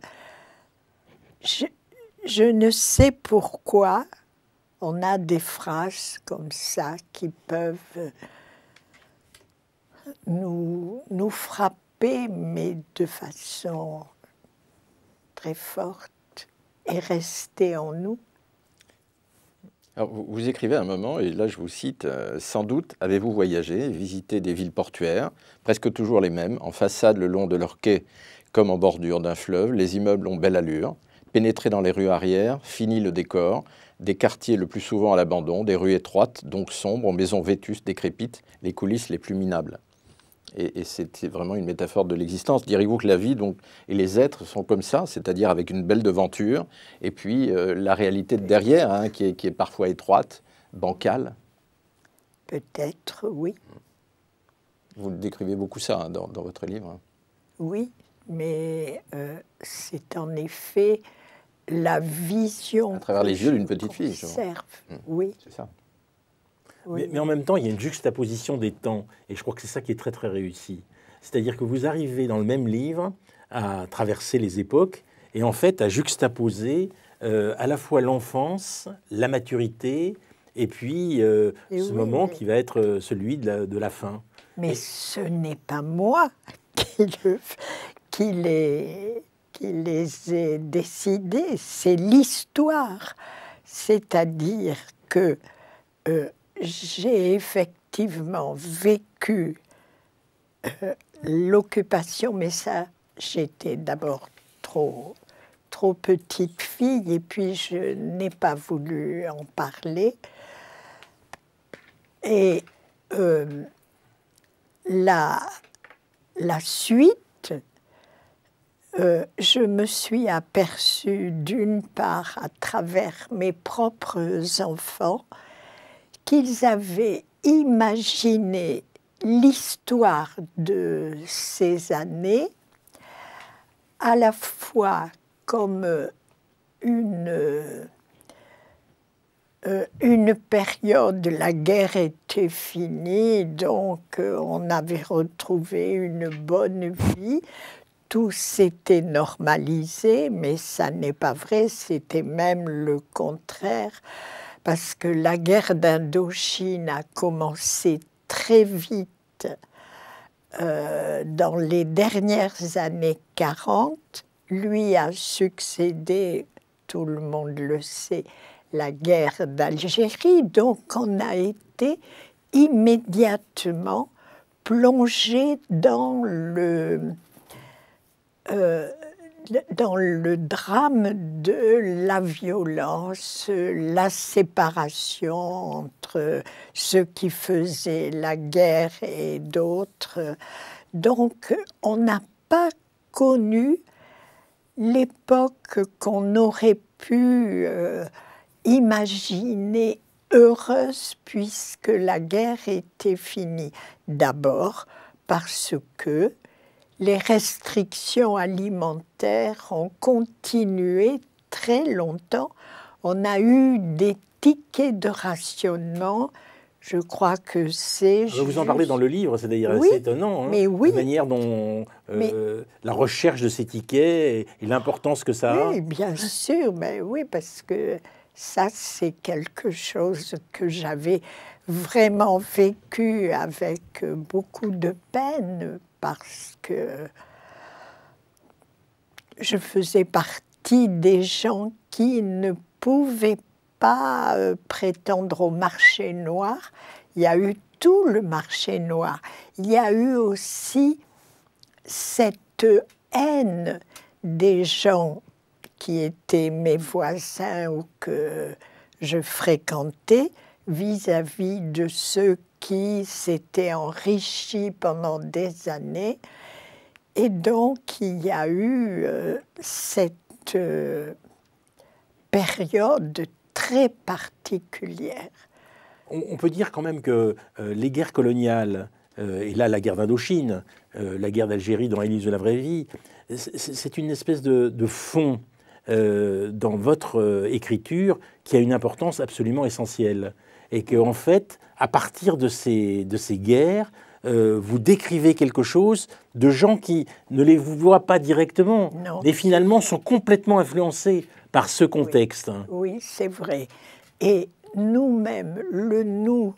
je ne sais pourquoi, on a des phrases comme ça qui peuvent nous, frapper, mais de façon très forte et rester en nous. vous, écrivez un moment, et là je vous cite, euh, sans doute avez-vous voyagé, visité des villes portuaires, presque toujours les mêmes, en façade le long de leur quai, comme en bordure d'un fleuve, les immeubles ont belle allure, pénétré dans les rues arrière, fini le décor, des quartiers le plus souvent à l'abandon, des rues étroites, donc sombres, maisons vétustes, décrépites, les coulisses les plus minables. Et, c'était vraiment une métaphore de l'existence. Direz-vous que la vie donc, et les êtres sont comme ça, c'est-à-dire avec une belle devanture, et puis euh, la réalité de derrière, hein, qui, est, parfois étroite, bancale Peut-être, oui. Vous décrivez beaucoup ça hein, dans, votre livre. Oui, mais euh, c'est en effet la vision. À travers les yeux d'une petite fille. Hmm. Oui. C'est ça. Mais, en même temps, il y a une juxtaposition des temps, et je crois que c'est ça qui est très très réussi. C'est-à-dire que vous arrivez dans le même livre à traverser les époques et en fait à juxtaposer euh, à la fois l'enfance, la maturité, et puis euh, ce moment qui va être euh, celui de la, fin. Mais ce n'est pas moi qui, le, qui les ai décidées, c'est l'histoire. C'est-à-dire que euh, j'ai effectivement vécu euh, l'occupation, mais ça, j'étais d'abord trop, trop petite fille et puis je n'ai pas voulu en parler. Et euh, la suite, euh, je me suis aperçue d'une part à travers mes propres enfants qu'ils avaient imaginé l'histoire de ces années à la fois comme euh, une, euh, une période, la guerre était finie, donc on avait retrouvé une bonne vie, tout s'était normalisé, mais ça n'est pas vrai, c'était même le contraire, parce que la guerre d'Indochine a commencé très vite euh, dans les dernières années 40. Lui a succédé, tout le monde le sait, la guerre d'Algérie, donc on a été immédiatement plongé dans le euh, dans le drame de la violence, la séparation entre ceux qui faisaient la guerre et d'autres. Donc on n'a pas connu l'époque qu'on aurait pu euh, imaginer heureuse puisque la guerre était finie. D'abord parce que les restrictions alimentaires ont continué très longtemps. On a eu des tickets de rationnement. Je crois que c'est. Vous en parlez dans le livre, c'est d'ailleurs assez étonnant. Hein, mais oui. La manière dont. Euh, la recherche de ces tickets et, l'importance que ça a. Oui, bien sûr, mais oui, parce que ça, c'est quelque chose que j'avais vraiment vécu avec beaucoup de peine parce que je faisais partie des gens qui ne pouvaient pas euh, prétendre au marché noir. Il y a eu tout le marché noir. Il y a eu aussi cette haine des gens qui étaient mes voisins ou que je fréquentais vis à -vis de ceux qui s'était enrichi pendant des années. Et donc, il y a eu euh, cette euh, période très particulière. On, peut dire quand même que euh, les guerres coloniales, et là la guerre d'Indochine, la guerre d'Algérie dans Élise de la vraie vie, c'est une espèce de fond dans votre écriture qui a une importance absolument essentielle et qu'en en fait, à partir de ces, de ces guerres, euh, vous décrivez quelque chose de gens qui ne les voient pas directement, Et mais finalement sont complètement influencés par ce contexte. Oui, c'est vrai. Et nous-mêmes, le nous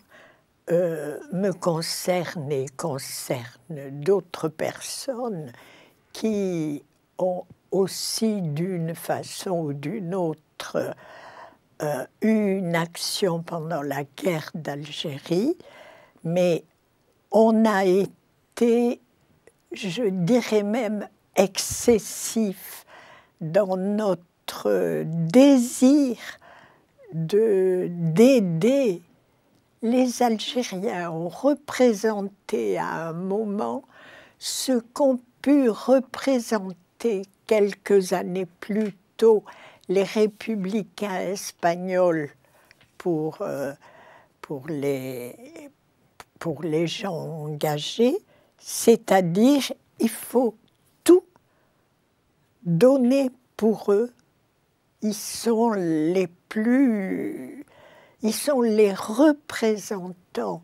euh, me concerne et concerne d'autres personnes qui ont aussi d'une façon ou d'une autre euh, une action pendant la guerre d'Algérie, mais on a été, je dirais même, excessif dans notre désir de d'aider les Algériens ont représenté à un moment ce qu'ont pu représenter quelques années plus tôt les républicains espagnols pour, euh, pour, les, pour les gens engagés, c'est-à-dire il faut tout donner pour eux. Ils sont les plus... Ils sont les représentants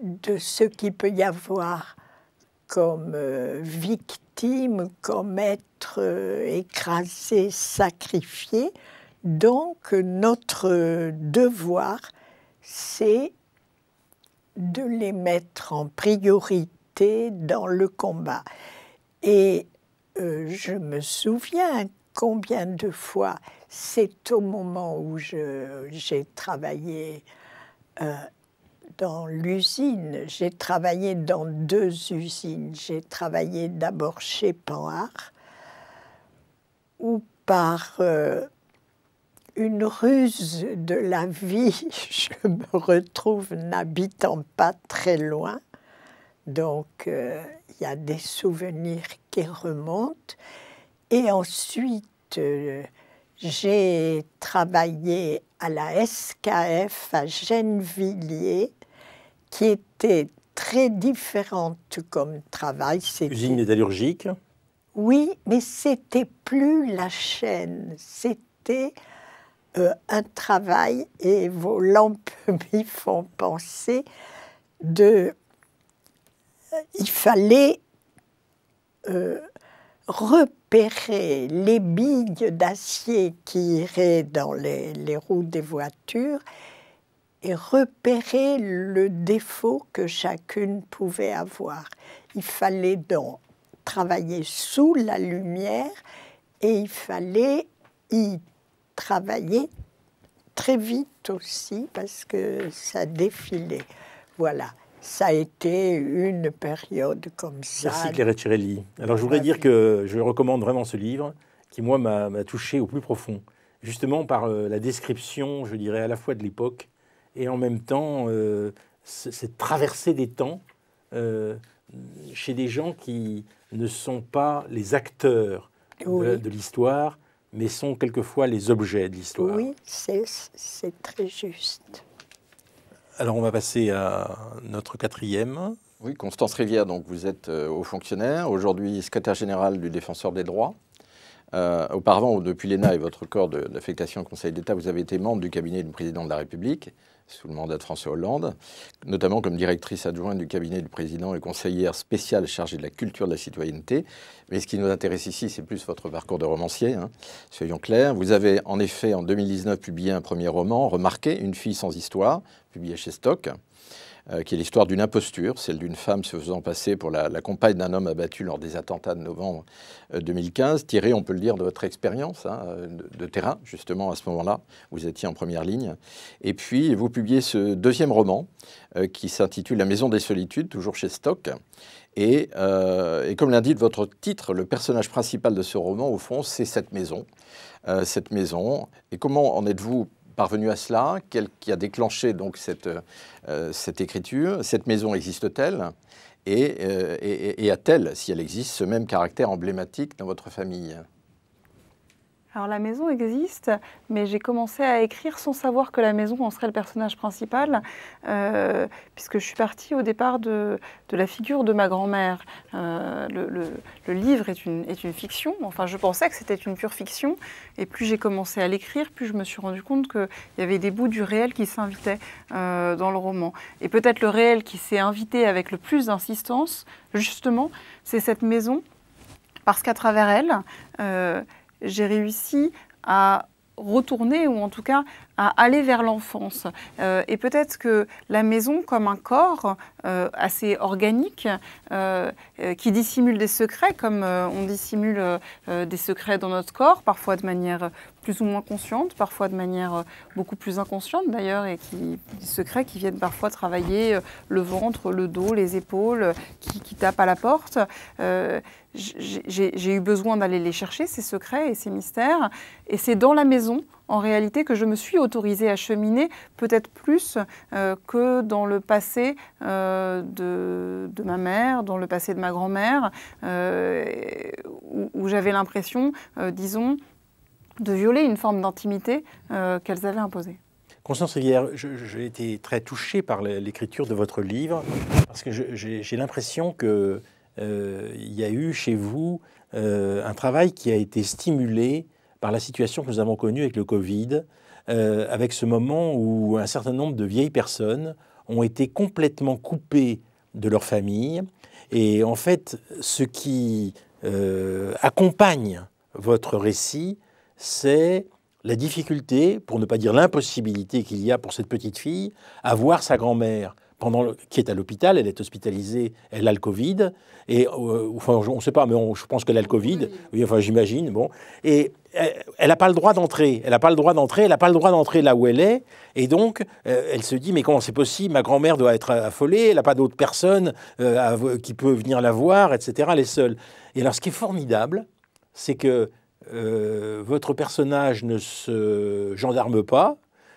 de ce qu'il peut y avoir comme euh, victime, comme être euh, écrasés, sacrifiés. Donc notre devoir, c'est de les mettre en priorité dans le combat. Et euh, je me souviens combien de fois, c'est au moment où j'ai travaillé euh, dans l'usine, j'ai travaillé dans deux usines. J'ai travaillé d'abord chez Panhard, ou par euh, une ruse de la vie, je me retrouve n'habitant pas très loin. Donc, euh, il y a des souvenirs qui remontent. Et ensuite, euh, j'ai travaillé à la SKF à Gennevilliers, qui était très différente comme travail. Usine métallurgique oui, mais c'était plus la chaîne, c'était euh, un travail, et vos lampes m'y font penser, de... Euh, il fallait euh, repérer les billes d'acier qui iraient dans les, les roues des voitures et repérer le défaut que chacune pouvait avoir. Il fallait donc travailler sous la lumière et il fallait y travailler très vite aussi parce que ça défilait. Voilà. Ça a été une période comme ça. Merci Claire Tirelli. Alors je voudrais dire que je recommande vraiment ce livre qui, moi, m'a touché au plus profond, justement par euh, la description, je dirais, à la fois de l'époque et en même temps euh, cette traversée des temps. Euh, chez des gens qui ne sont pas les acteurs de, l'histoire, mais sont quelquefois les objets de l'histoire. Oui, c'est très juste. Alors on va passer à notre quatrième. Oui, Constance Rivière, donc vous êtes euh, haut fonctionnaire, aujourd'hui secrétaire général du défenseur des droits. Euh, auparavant, depuis l'ENA et votre corps d'affectation au Conseil d'État, vous avez été membre du cabinet du président de la République sous le mandat de François Hollande, notamment comme directrice adjointe du cabinet du président et conseillère spéciale chargée de la culture de la citoyenneté. Mais ce qui nous intéresse ici, c'est plus votre parcours de romancier, hein. soyons clairs. Vous avez en effet en 2019 publié un premier roman, Remarqué, Une fille sans histoire, publié chez Stock. Euh, qui est l'histoire d'une imposture, celle d'une femme se faisant passer pour la, compagne d'un homme abattu lors des attentats de novembre 2015, euh, tirée, on peut le dire, de votre expérience hein, euh, de, terrain, justement, à ce moment-là. Vous étiez en première ligne. Et puis, vous publiez ce deuxième roman qui s'intitule La Maison des Solitudes, toujours chez Stock. Et, comme l'indique votre titre, le personnage principal de ce roman, au fond, c'est cette maison. cette maison. Et comment en êtes-vous parvenu à cela Qui a déclenché donc cette, euh, écriture Cette maison existe-t-elle euh, et a-t-elle, si elle existe, ce même caractère emblématique dans votre famille alors la maison existe, mais j'ai commencé à écrire sans savoir que la maison en serait le personnage principal, euh, puisque je suis partie au départ de, de la figure de ma grand-mère. Euh, le, le, livre est une, est une fiction, enfin je pensais que c'était une pure fiction, et plus j'ai commencé à l'écrire, plus je me suis rendu compte qu'il y avait des bouts du réel qui s'invitaient euh, dans le roman. Et peut-être le réel qui s'est invité avec le plus d'insistance, justement, c'est cette maison, parce qu'à travers elle, j'ai réussi à retourner ou en tout cas à aller vers l'enfance. Euh, et peut-être que la maison, comme un corps euh, assez organique, euh, qui dissimule des secrets, comme on dissimule des secrets dans notre corps, parfois de manière plus ou moins consciente, parfois de manière euh, beaucoup plus inconsciente d'ailleurs, et qui des secrets qui viennent parfois travailler euh, le ventre, le dos, les épaules, euh, qui, qui tapent à la porte. j'ai eu besoin d'aller les chercher, ces secrets et ces mystères. Et c'est dans la maison, en réalité, que je me suis autorisée à cheminer, peut-être plus que dans le passé de, de, ma mère, dans le passé de ma grand-mère, où j'avais l'impression, disons, de violer une forme d'intimité euh, qu'elles avaient imposée. Constance Rivière, j'ai été très touché par l'écriture de votre livre, parce que j'ai l'impression qu'il euh, y a eu chez vous euh, un travail qui a été stimulé par la situation que nous avons connue avec le Covid, euh, avec ce moment où un certain nombre de vieilles personnes ont été complètement coupées de leur famille. Et en fait, ce qui accompagne votre récit, c'est la difficulté, pour ne pas dire l'impossibilité qu'il y a pour cette petite fille, à voir sa grand-mère pendant qui est à l'hôpital, elle est hospitalisée, elle a le Covid, et euh, on ne sait pas, mais je pense qu'elle a le Covid, enfin j'imagine, bon, et elle n'a pas le droit d'entrer, elle n'a pas le droit d'entrer, elle n'a pas le droit d'entrer là où elle est, et donc euh, elle se dit, mais comment c'est possible, ma grand-mère doit être affolée, elle n'a pas d'autre personne euh, qui peut venir la voir, etc., elle est seule. Et alors ce qui est formidable, c'est que euh, votre personnage ne se gendarme pas,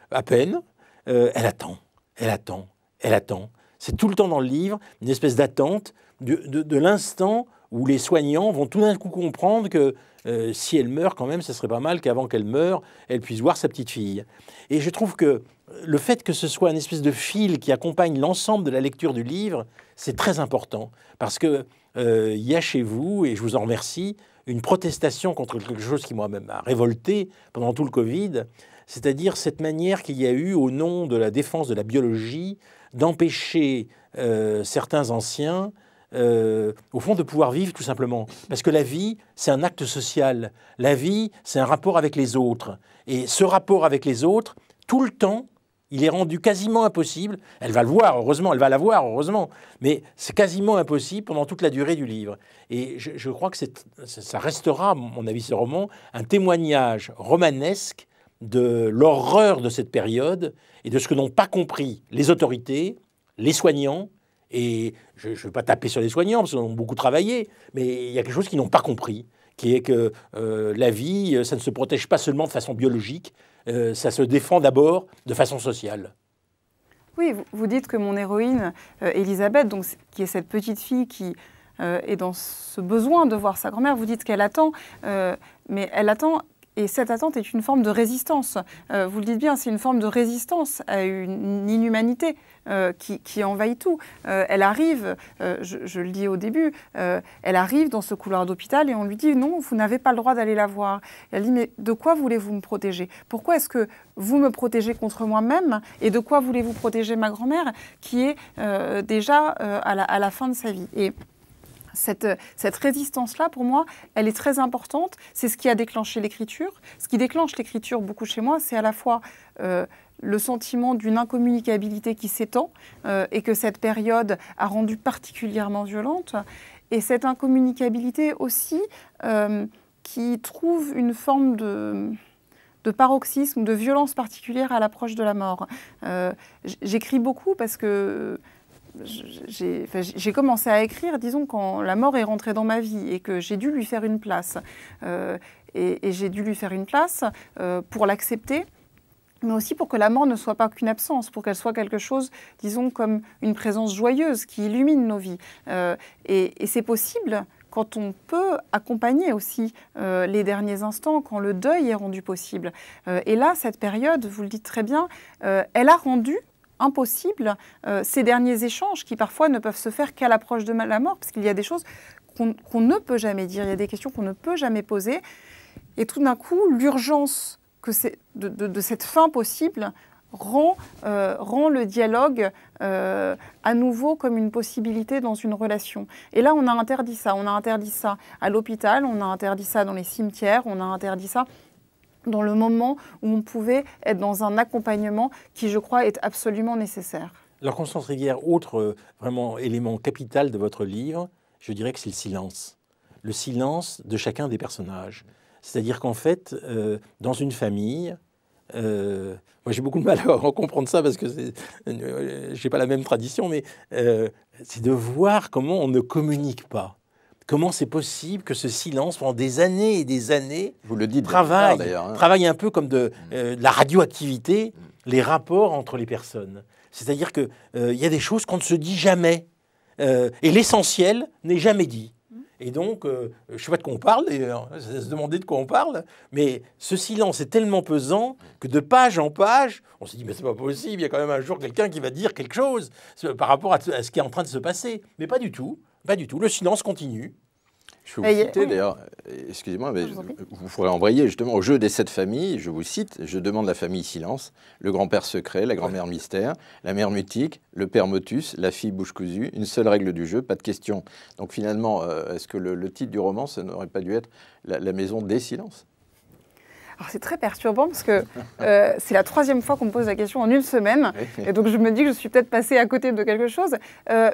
à peine, euh, elle attend, elle attend, elle attend. C'est tout le temps dans le livre, une espèce d'attente de, l'instant où les soignants vont tout d'un coup comprendre que euh, si elle meurt quand même, ce serait pas mal qu'avant qu'elle meure, elle puisse voir sa petite fille. Et je trouve que le fait que ce soit une espèce de fil qui accompagne l'ensemble de la lecture du livre, c'est très important parce que il y a chez vous, et je vous en remercie, une protestation contre quelque chose qui moi-même a révolté pendant tout le Covid, c'est-à-dire cette manière qu'il y a eu au nom de la défense de la biologie d'empêcher euh, certains anciens euh, au fond, de pouvoir vivre tout simplement. Parce que la vie, c'est un acte social. La vie, c'est un rapport avec les autres. Et ce rapport avec les autres, tout le temps, il est rendu quasiment impossible. Elle va le voir, heureusement, elle va la voir, heureusement, mais c'est quasiment impossible pendant toute la durée du livre. Et je, je crois que ça restera, à mon avis, ce roman, un témoignage romanesque de l'horreur de cette période et de ce que n'ont pas compris les autorités, les soignants, et je ne veux pas taper sur les soignants, parce qu'ils ont beaucoup travaillé, mais il y a quelque chose qu'ils n'ont pas compris qui est que euh, la vie, euh, ça ne se protège pas seulement de façon biologique, euh, ça se défend d'abord de façon sociale. Oui, vous dites que mon héroïne, Elisabeth, donc, qui est cette petite fille qui est dans ce besoin de voir sa grand-mère, vous dites qu'elle attend, mais elle attend et cette attente est une forme de résistance. Euh, vous le dites bien, c'est une forme de résistance à une inhumanité euh, qui, envahit tout. Euh, elle arrive, je, le dis au début, elle arrive dans ce couloir d'hôpital et on lui dit non, vous n'avez pas le droit d'aller la voir. elle dit mais de quoi voulez-vous me protéger Pourquoi est-ce que vous me protégez contre moi-même et de quoi voulez-vous protéger ma grand-mère qui est déjà à la, fin de sa vie euh, cette, résistance-là, pour moi, elle est très importante. C'est ce qui a déclenché l'écriture. Ce qui déclenche l'écriture beaucoup chez moi, c'est à la fois euh, le sentiment d'une incommunicabilité qui s'étend euh, et que cette période a rendu particulièrement violente. Et cette incommunicabilité aussi qui trouve une forme de paroxysme, de violence particulière à l'approche de la mort. J'écris beaucoup parce que j'ai commencé à écrire, disons, quand la mort est rentrée dans ma vie et que j'ai dû lui faire une place. Euh, et, j'ai dû lui faire une place euh, pour l'accepter, mais aussi pour que la mort ne soit pas qu'une absence, pour qu'elle soit quelque chose, disons, comme une présence joyeuse qui illumine nos vies. Euh, et, c'est possible quand on peut accompagner aussi les derniers instants, quand le deuil est rendu possible. et là, cette période, vous le dites très bien, elle a rendu impossible euh, ces derniers échanges qui parfois ne peuvent se faire qu'à l'approche de la mort, parce qu'il y a des choses qu'on ne peut jamais dire, il y a des questions qu'on ne peut jamais poser. Et tout d'un coup, l'urgence de, de, cette fin possible rend, euh, rend le dialogue euh, à nouveau comme une possibilité dans une relation. Et là, on a interdit ça. On a interdit ça à l'hôpital, on a interdit ça dans les cimetières, on a interdit ça dans le moment où on pouvait être dans un accompagnement qui, je crois, est absolument nécessaire. Alors, Constance Rivière, autre euh, vraiment élément capital de votre livre, je dirais que c'est le silence. Le silence de chacun des personnages. C'est-à-dire qu'en fait, euh, dans une famille, euh, moi j'ai beaucoup de mal à comprendre ça parce que je n'ai pas la même tradition, mais c'est de voir comment on ne communique pas. Comment c'est possible que ce silence, pendant des années et des années, Vous le travaille, hein. travaille un peu comme de, mm. euh, la radioactivité, mm. les rapports entre les personnes C'est-à-dire qu'il euh, il y a des choses qu'on ne se dit jamais. Euh, et l'essentiel n'est jamais dit. Mm. Et donc, je ne sais pas de quoi on parle, d'ailleurs, se demander de quoi on parle, mais ce silence est tellement pesant que de page en page, on se dit, mais c'est pas possible, il y a quand même un jour quelqu'un qui va dire quelque chose par rapport à, ce qui est en train de se passer. Mais pas du tout. Pas du tout. Le silence continue. Je vais vous eh, citer d'ailleurs, euh, excusez-moi, mais vous pourrez embrayer justement au jeu des sept familles, je vous cite, je demande la famille silence, le grand-père secret, la grand-mère mystère, la mère mutique, le père motus, la fille bouche cousue, une seule règle du jeu, pas de question. Donc finalement, euh, est-ce que le, titre du roman, ça n'aurait pas dû être la, maison des silences alors c'est très perturbant parce que euh, c'est la troisième fois qu'on me pose la question en une semaine. Et donc je me dis que je suis peut-être passée à côté de quelque chose,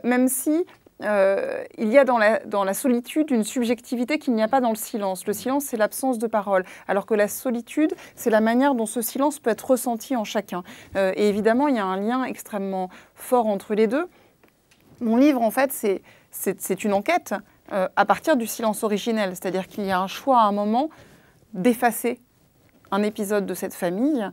même si euh, il y a dans la, solitude une subjectivité qu'il n'y a pas dans le silence. Le silence, c'est l'absence de parole, alors que la solitude, c'est la manière dont ce silence peut être ressenti en chacun. Euh, et évidemment, il y a un lien extrêmement fort entre les deux. Mon livre, en fait, c'est une enquête euh, à partir du silence originel, c'est-à-dire qu'il y a un choix à un moment d'effacer un épisode de cette famille,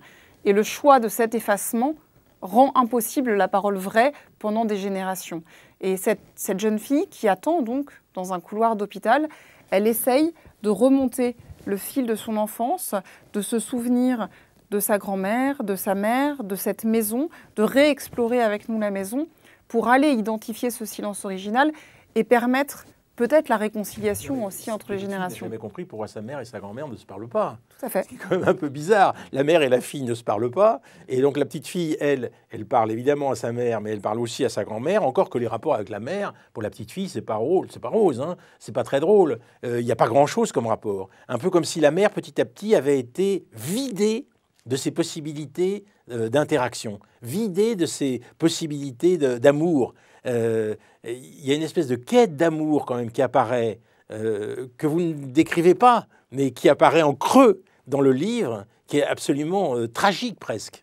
et le choix de cet effacement rend impossible la parole vraie pendant des générations. Et cette, jeune fille qui attend donc dans un couloir d'hôpital, elle essaye de remonter le fil de son enfance, de se souvenir de sa grand-mère, de sa mère, de cette maison, de réexplorer avec nous la maison pour aller identifier ce silence original et permettre peut-être la réconciliation aussi entre les générations. J'ai jamais compris pourquoi sa mère et sa grand-mère ne se parlent pas. Tout à fait. C'est quand même un peu bizarre. La mère et la fille ne se parlent pas. Et donc la petite fille, elle, elle parle évidemment à sa mère, mais elle parle aussi à sa grand-mère. Encore que les rapports avec la mère, pour la petite fille, c'est pas c'est pas rose, hein. c'est pas très drôle. Euh, il n'y a pas grand-chose comme rapport. Un peu comme si la mère, petit à petit, avait été vidée de ses possibilités euh, d'interaction, vidée de ses possibilités d'amour, euh, il y a une espèce de quête d'amour quand même qui apparaît, euh, que vous ne décrivez pas, mais qui apparaît en creux dans le livre, qui est absolument euh, tragique presque.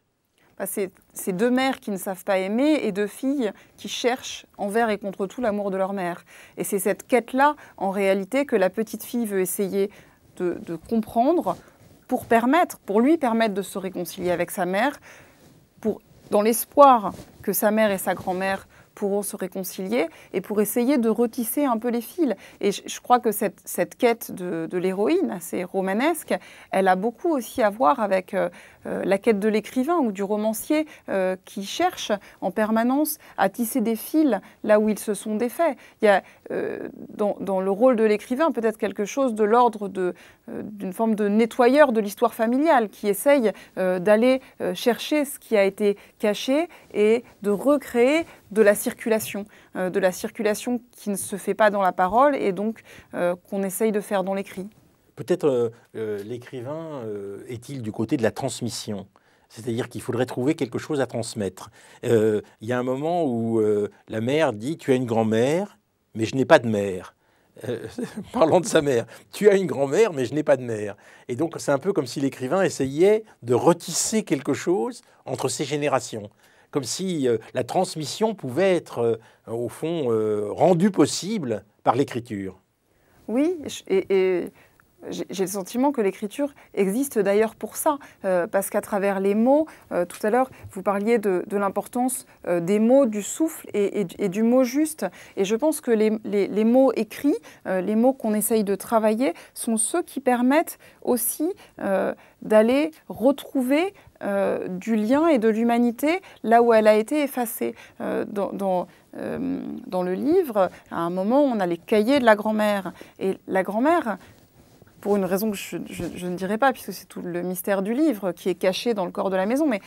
Bah, c'est deux mères qui ne savent pas aimer et deux filles qui cherchent envers et contre tout l'amour de leur mère. Et c'est cette quête-là, en réalité, que la petite fille veut essayer de, comprendre pour permettre, pour lui permettre de se réconcilier avec sa mère, dans l'espoir que sa mère et sa grand-mère pourront se réconcilier et pour essayer de retisser un peu les fils. Et je, crois que cette, cette quête de, l'héroïne, assez romanesque, elle a beaucoup aussi à voir avec euh, euh, la quête de l'écrivain ou du romancier euh, qui cherche en permanence à tisser des fils là où ils se sont défaits. Il y a dans, dans, le rôle de l'écrivain peut-être quelque chose de l'ordre de, euh, d'une forme de nettoyeur de l'histoire familiale qui essaye euh, d'aller euh, chercher ce qui a été caché et de recréer de la circulation, de la circulation qui ne se fait pas dans la parole et donc qu'on essaye de faire dans l'écrit. Peut-être l'écrivain est-il du côté de la transmission c'est-à-dire qu'il faudrait trouver quelque chose à transmettre. Il y a un moment où la mère dit Tu as une grand-mère, mais je n'ai pas de mère. Euh, parlant de sa mère, tu as une grand-mère, mais je n'ai pas de mère. Et donc, c'est un peu comme si l'écrivain essayait de retisser quelque chose entre ces générations. Comme si euh, la transmission pouvait être, euh, au fond, rendue possible par l'écriture. Oui, et j'ai le sentiment que l'écriture existe d'ailleurs pour ça, euh, parce qu'à travers les mots, euh, tout à l'heure, vous parliez de, l'importance euh, des mots, du souffle et, du mot juste. Et je pense que les, mots écrits, les mots qu'on essaye de travailler, sont ceux qui permettent aussi d'aller retrouver du lien et de l'humanité là où elle a été effacée. dans, dans le livre, à un moment, on a les cahiers de la grand-mère. Et la grand-mère, pour une raison que je, ne dirais pas, puisque c'est tout le mystère du livre qui est caché dans le corps de la maison, mais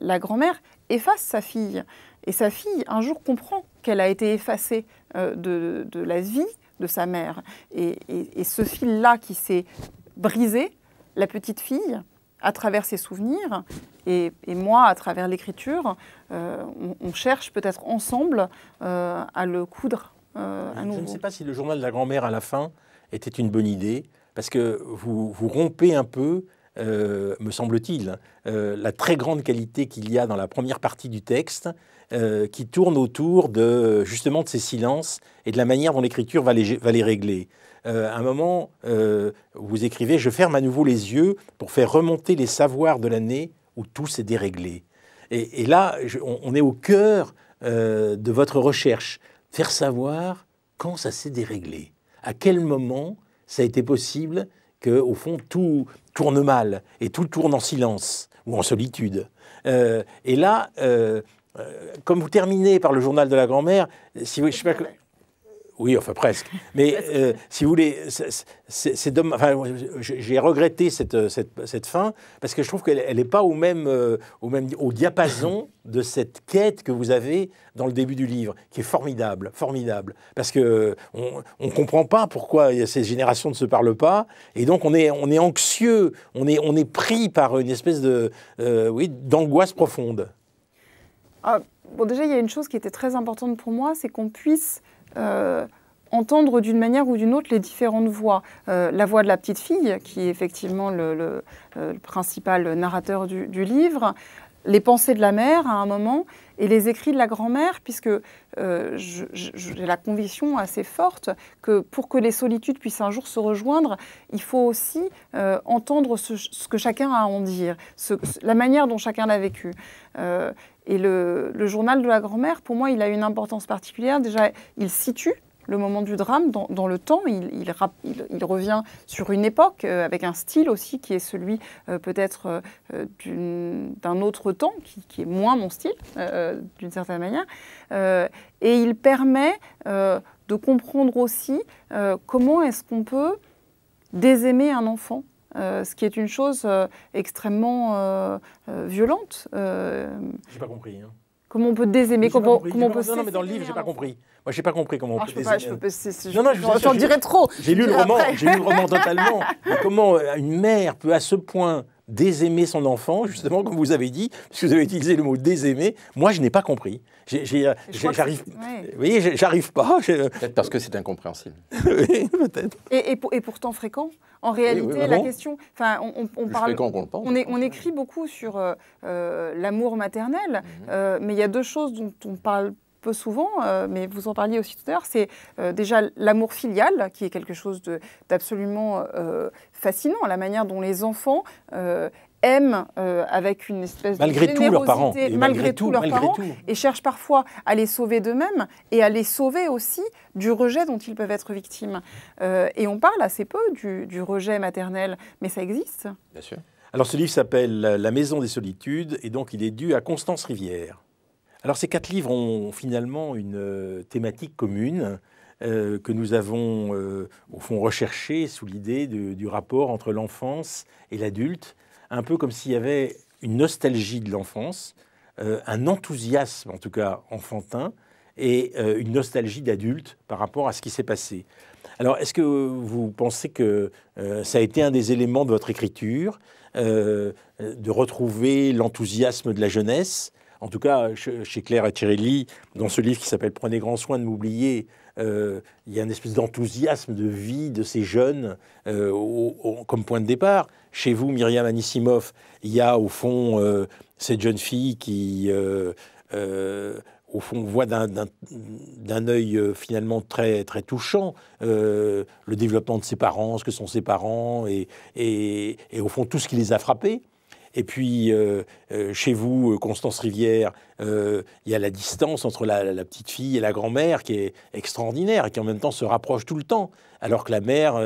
la, grand-mère efface sa fille. Et sa fille, un jour, comprend qu'elle a été effacée euh, de, la vie de sa mère. Et, ce fil-là qui s'est brisé, la petite fille, à travers ses souvenirs, et, moi, à travers l'écriture, euh, on, cherche peut-être ensemble euh, à le coudre. À nouveau. Je ne sais pas si le journal de la grand-mère, à la fin, était une bonne idée parce que vous, rompez un peu euh, me semble-t-il, hein, euh, la très grande qualité qu'il y a dans la première partie du texte, euh, qui tourne autour de justement de ces silences et de la manière dont l'écriture va les, régler. à un moment, vous écrivez Je ferme à nouveau les yeux pour faire remonter les savoirs de l'année où tout s'est déréglé. Et, là, on, est au cœur de votre recherche. Faire savoir quand ça s'est déréglé. À quel moment ça a été possible que, au fond, tout tourne mal et tout tourne en silence ou en solitude. Euh, et là, euh, euh, comme vous terminez par le journal de la grand-mère, si vous, je sais pas, oui, enfin presque. Mais euh, si vous voulez, c'est Enfin, j'ai regretté cette, euh, cette, cette, fin parce que je trouve qu'elle n'est pas au même, euh, au même au diapason de cette quête que vous avez dans le début du livre, qui est formidable, formidable. Parce que on ne comprend pas pourquoi ces générations ne se parlent pas, et donc on est, on est anxieux, on est, on est pris par une espèce de, oui, d'angoisse profonde. Ah, bon, déjà, il y a une chose qui était très importante pour moi, c'est qu'on puisse euh, entendre d'une manière ou d'une autre les différentes voix. Euh, la voix de la petite fille, qui est effectivement le, euh, principal narrateur du, livre, les pensées de la mère à un moment, et les écrits de la grand-mère, puisque j'ai la conviction assez forte que pour que les solitudes puissent un jour se rejoindre, il faut aussi entendre ce, que chacun a à en dire, la manière dont chacun l'a vécu. Et le, journal de la grand-mère, pour moi, il a une importance particulière. Déjà, il situe le moment du drame dans, le temps. Il, il, revient sur une époque euh, avec un style aussi qui est celui euh, peut-être euh, d'un autre temps, qui, qui, est moins mon style d'une certaine manière. et il permet de comprendre aussi comment est-ce qu'on peut désaimer un enfant euh, ce qui est une chose euh, extrêmement euh, violente. j'ai pas compris. Hein. Comment on peut désaimer Comment, on peut non, mais dans le livre, j'ai pas compris. Moi, j'ai pas compris comment on ah, peut désaimer. peux, non, non, je j'en dirais trop. J'ai lu le roman, j'ai lu le roman totalement. comment une mère peut à ce point désaimer son enfant, justement, comme vous avez dit, puisque vous avez utilisé le mot désaimer, moi je n'ai pas compris. Euh, j'arrive oui. j'arrive pas. Peut-être parce que c'est incompréhensible. oui, peut-être. Et, et, pourtant fréquent. En réalité, la question. Enfin, on, on, parle. On, on, écrit beaucoup sur euh, euh, l'amour maternel, mhm. mais il y a deux choses dont on parle peu souvent, euh, mais vous en parliez aussi tout à l'heure, c'est euh, déjà l'amour filial, qui est quelque chose d'absolument euh, fascinant, la manière dont les enfants aiment avec une espèce de générosité, tout leurs parents, malgré, tout, leurs parents, et cherchent parfois à les sauver d'eux-mêmes et à les sauver aussi du rejet dont ils peuvent être victimes. et on parle assez peu du, du, rejet maternel, mais ça existe. Bien sûr. Alors ce livre s'appelle La Maison des Solitudes et donc il est dû à Constance Rivière. Alors ces quatre livres ont finalement une euh, thématique commune. Euh, que nous avons euh, au fond recherché sous l'idée du rapport entre l'enfance et l'adulte, un peu comme s'il y avait une nostalgie de l'enfance, un enthousiasme en tout cas enfantin et une nostalgie d'adulte par rapport à ce qui s'est passé. Alors est-ce que vous pensez que ça a été un des éléments de votre écriture, de retrouver l'enthousiasme de la jeunesse en tout cas chez Claire Lee, dans ce livre qui s'appelle Prenez grand soin de m'oublier, euh, il y a une espèce d'enthousiasme de vie de ces jeunes euh, comme point de départ. Chez vous, Myriam Anisimov, il y a au fond euh, cette jeune fille qui, au fond, voit d'un œil finalement très, très touchant le développement de ses parents, ce que sont ses parents, et au fond tout ce qui les a frappés. Et puis, euh, euh, chez vous, euh, Constance Rivière, il y a la distance entre la, petite fille et la grand-mère qui est extraordinaire et qui en même temps se rapproche tout le temps, alors que la mère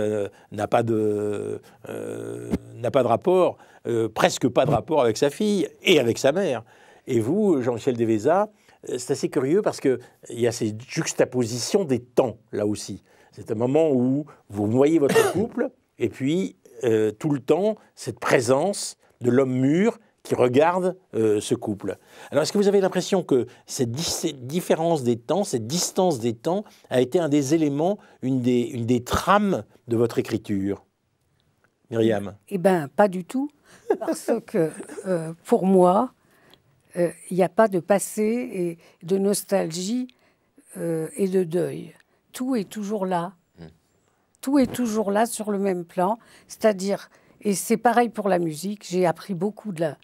n'a pas, de, n'a pas de rapport, presque pas de rapport avec sa fille et avec sa mère. Et vous, Jean-Michel Devesa, c'est assez curieux parce qu'il y a ces juxtapositions des temps, là aussi. C'est un moment où vous voyez votre couple, et puis tout le temps, cette présence de l'homme mûr qui regarde euh, ce couple. Alors est-ce que vous avez l'impression que cette, différence des temps, cette distance des temps, a été un des éléments, une des, trames de votre écriture Myriam Eh bien, pas du tout, parce que euh, pour moi, euh, il n'y a pas de passé et de nostalgie et de deuil. Tout est toujours là. Hmm. Tout est toujours là sur le même plan, c'est-à-dire et c'est pareil pour la musique. J'ai appris beaucoup de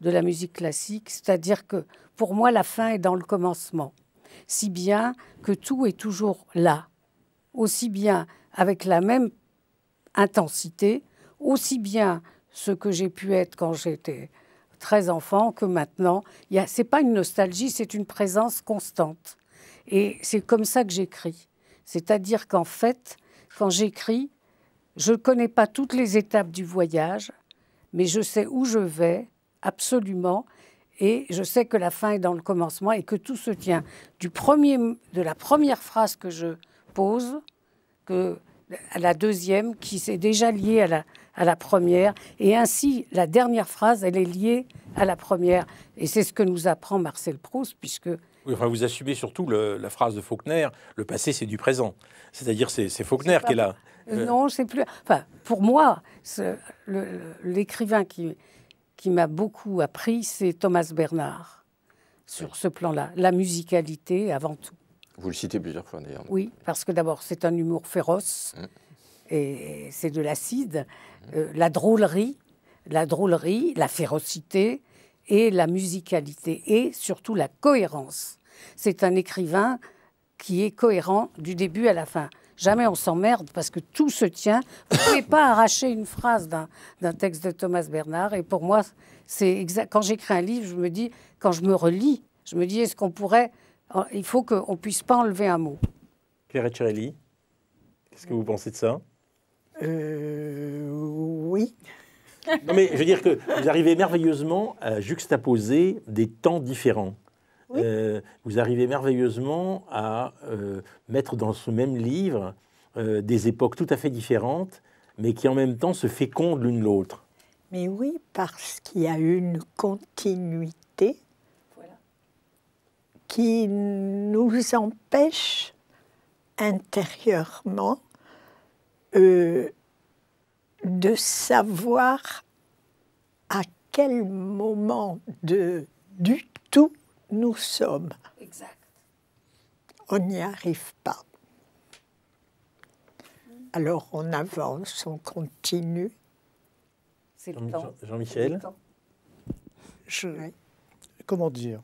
la, musique classique, c'est-à-dire que pour moi, la fin est dans le commencement. Si bien que tout est toujours là, aussi bien avec la même intensité, aussi bien ce que j'ai pu être quand j'étais très enfant que maintenant. Ce n'est pas une nostalgie, c'est une présence constante. Et c'est comme ça que j'écris. C'est-à-dire qu'en fait, quand j'écris, je ne connais pas toutes les étapes du voyage, mais je sais où je vais, absolument, et je sais que la fin est dans le commencement et que tout se tient du premier, de la première phrase que je pose, que à la deuxième, qui s'est déjà liée à la, à la première. Et ainsi, la dernière phrase, elle est liée à la première. Et c'est ce que nous apprend Marcel Proust, puisque... enfin, vous assumez surtout la phrase de Faulkner, le passé, c'est du présent. C'est-à-dire, c'est Faulkner qui est là. Euh, non, je sais plus. Enfin, pour moi, l'écrivain qui, m'a beaucoup appris, c'est Thomas Bernard, sur ce plan-là. La musicalité avant tout. Vous le citez plusieurs fois d'ailleurs. Oui, parce que d'abord, c'est un humour féroce, mmh. et c'est de l'acide. Euh, la drôlerie, la drôlerie, la férocité, et la musicalité, et surtout la cohérence. C'est un écrivain qui est cohérent du début à la fin. Jamais on s'emmerde parce que tout se tient. Vous ne pouvez pas arracher une phrase d'un texte de Thomas Bernard. Et pour moi, c'est Quand j'écris un livre, je me dis, quand je me relis, je me dis, est-ce qu'on pourrait. Il faut qu'on ne puisse pas enlever un mot. Claire Etcherelli, qu'est-ce que vous pensez de ça euh, Oui. Non, mais je veux dire que vous arrivez merveilleusement à juxtaposer des temps différents. Euh, vous arrivez merveilleusement à euh, mettre dans ce même livre euh, des époques tout à fait différentes, mais qui en même temps se fécondent l'une l'autre. Mais oui, parce qu'il y a une continuité qui nous empêche intérieurement de savoir à quel moment de, du tout nous sommes. Exact. On n'y arrive pas. Alors on avance, on continue. C'est le temps. Jean-Michel Je... Comment dire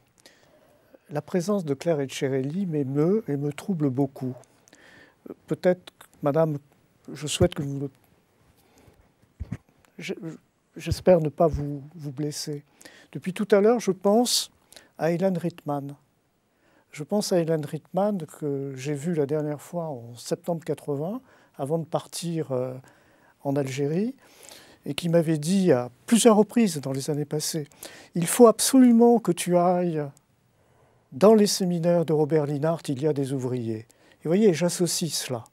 La présence de Claire et de m'émeut et me trouble beaucoup. Peut-être, Madame, je souhaite que vous me... J'espère ne pas vous, vous blesser. Depuis tout à l'heure, je pense à Hélène Rittmann. Je pense à Hélène Rittmann que j'ai vue la dernière fois en septembre 80, avant de partir euh, en Algérie, et qui m'avait dit à plusieurs reprises dans les années passées, il faut absolument que tu ailles dans les séminaires de Robert Linhart, il y a des ouvriers. Et vous voyez, j'associe cela.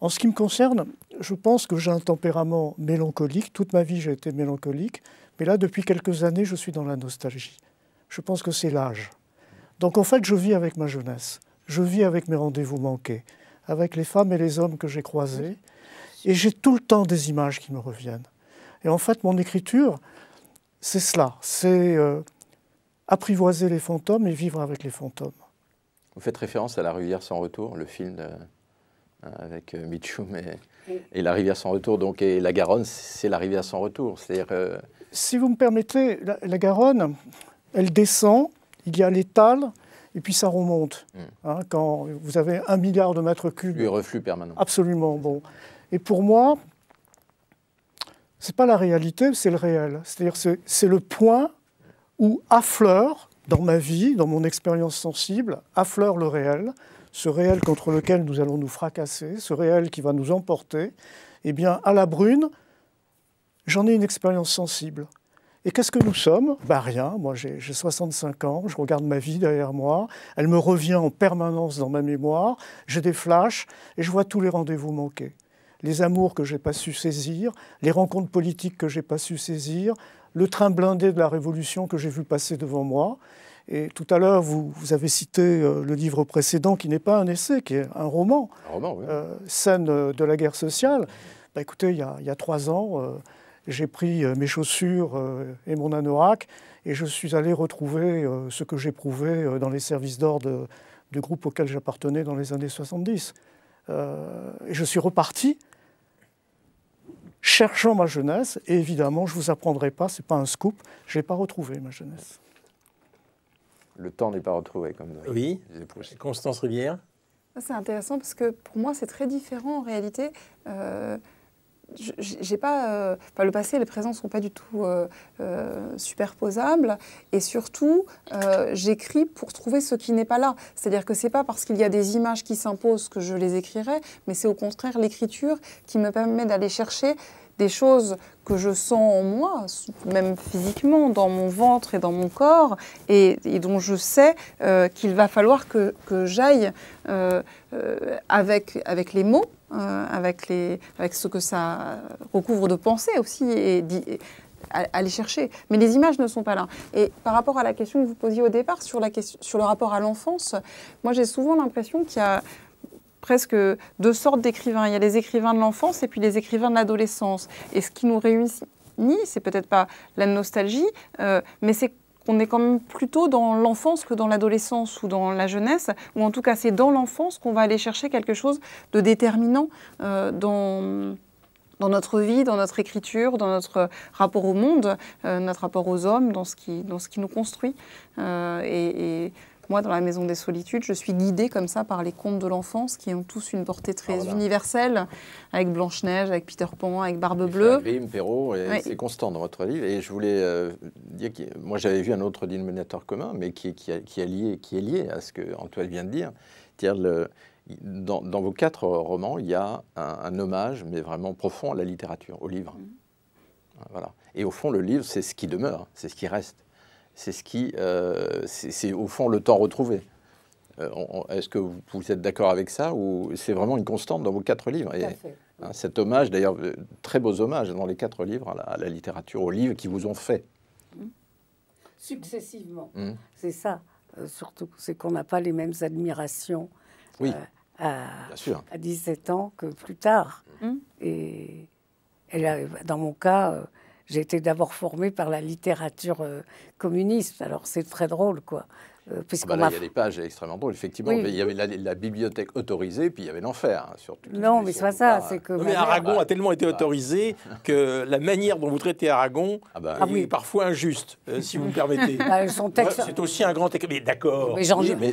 En ce qui me concerne, je pense que j'ai un tempérament mélancolique. Toute ma vie, j'ai été mélancolique. Mais là, depuis quelques années, je suis dans la nostalgie je pense que c'est l'âge. Donc en fait, je vis avec ma jeunesse, je vis avec mes rendez-vous manqués, avec les femmes et les hommes que j'ai croisés, et j'ai tout le temps des images qui me reviennent. Et en fait, mon écriture, c'est cela, c'est euh, apprivoiser les fantômes et vivre avec les fantômes. Vous faites référence à La rivière sans retour, le film euh, avec euh, Mitchum et, et, La rivière sans retour, donc et la Garonne, c'est la rivière sans retour. Si vous me permettez, la Garonne, elle descend, il y a l'étale, et puis ça remonte. Mm. Hein, quand vous avez un milliard de mètres cubes. Et reflux permanent. Absolument. Bon. Et pour moi, ce n'est pas la réalité, c'est le réel. C'est-à-dire c'est le point où affleure, dans ma vie, dans mon expérience sensible, affleure le réel, ce réel contre lequel nous allons nous fracasser, ce réel qui va nous emporter. Eh bien, à la brune, j'en ai une expérience sensible. Et qu'est-ce que nous sommes Bah rien, moi j'ai 65 ans, je regarde ma vie derrière moi, elle me revient en permanence dans ma mémoire, j'ai des flashs et je vois tous les rendez-vous manqués. Les amours que j'ai pas su saisir, les rencontres politiques que j'ai pas su saisir, le train blindé de la révolution que j'ai vu passer devant moi. Et tout à l'heure, vous, avez cité euh, le livre précédent qui n'est pas un essai, qui est un roman, un roman oui. Euh, scène de la guerre sociale. Bah, écoutez, il y, a, trois ans, euh, j'ai pris euh, mes chaussures euh, et mon anorak et je suis allé retrouver euh, ce que j'éprouvais dans les services d'ordre du groupe auquel j'appartenais dans les années 70. et je suis reparti cherchant ma jeunesse et évidemment, je ne vous apprendrai pas, ce n'est pas un scoop, je n'ai pas retrouvé ma jeunesse. Le temps n'est pas retrouvé comme Oui, Constance Rivière. Ah, c'est intéressant parce que pour moi, c'est très différent en réalité j'ai pas, euh, le passé et le présent ne sont pas du tout euh, euh, superposables. Et surtout, j'écris pour trouver ce qui n'est pas là. C'est-à-dire que c'est pas parce qu'il y a des images qui s'imposent que je les écrirai, mais c'est au contraire l'écriture qui me permet d'aller chercher des choses que je sens en moi, même physiquement, dans mon ventre et dans mon corps, et, dont je sais qu'il va falloir que, j'aille avec les mots euh, avec, les, avec ce que ça recouvre de pensée aussi et, aller chercher. Mais les images ne sont pas là. Et par rapport à la question que vous posiez au départ sur, la question, sur le rapport à l'enfance, moi j'ai souvent l'impression qu'il y a presque deux sortes d'écrivains. Il y a les écrivains de l'enfance et puis les écrivains de l'adolescence. Et ce qui nous réunit, c'est peut-être pas la nostalgie, euh, mais c'est on est quand même plutôt dans l'enfance que dans l'adolescence ou dans la jeunesse, ou en tout cas c'est dans l'enfance qu'on va aller chercher quelque chose de déterminant euh, dans notre vie, dans notre écriture, dans notre rapport au monde, euh, notre rapport aux hommes, dans ce qui, nous construit. Euh, et moi, dans la Maison des Solitudes, je suis guidée comme ça par les contes de l'enfance qui ont tous une portée très universelle, avec Blanche-Neige, avec Peter Pan, avec Barbe Bleue. Grimm, Perrault, c'est constant dans votre livre. Et je voulais euh, dire que moi, j'avais vu un autre dénominateur commun, mais qui, qui, qui, est lié, qui est lié à ce que Antoine vient de dire. dans, vos quatre romans, il y a un, hommage, mais vraiment profond, à la littérature, au livre. Mm. Voilà. Et au fond, le livre, c'est ce qui demeure, c'est ce qui reste c'est ce qui, euh, c'est au fond le temps retrouvé. Euh, est-ce que vous, êtes d'accord avec ça ou c'est vraiment une constante dans vos quatre livres hein, Cet hommage, d'ailleurs, euh, très beaux hommage dans les quatre livres à la, littérature, aux livres qui vous ont fait. Mmh. Successivement. Mmh. C'est ça, surtout, c'est qu'on n'a pas les mêmes admirations oui. à, 17 ans que plus tard. Mmh. Et, dans mon cas, j'ai été d'abord formée par la littérature euh, communiste, alors c'est très drôle, quoi. Euh, ah bah il y a des pages extrêmement drôles, effectivement. il y avait la, bibliothèque autorisée, puis il y avait l'enfer, hein, surtout. Non, mais c'est pas ça. mais Aragon a tellement été autorisé que la manière dont vous traitez Aragon ah bah est ah oui. parfois injuste, euh, si vous me permettez. Bah, son texte... C'est aussi un grand texte. Mais d'accord. Mais j'en dis mais...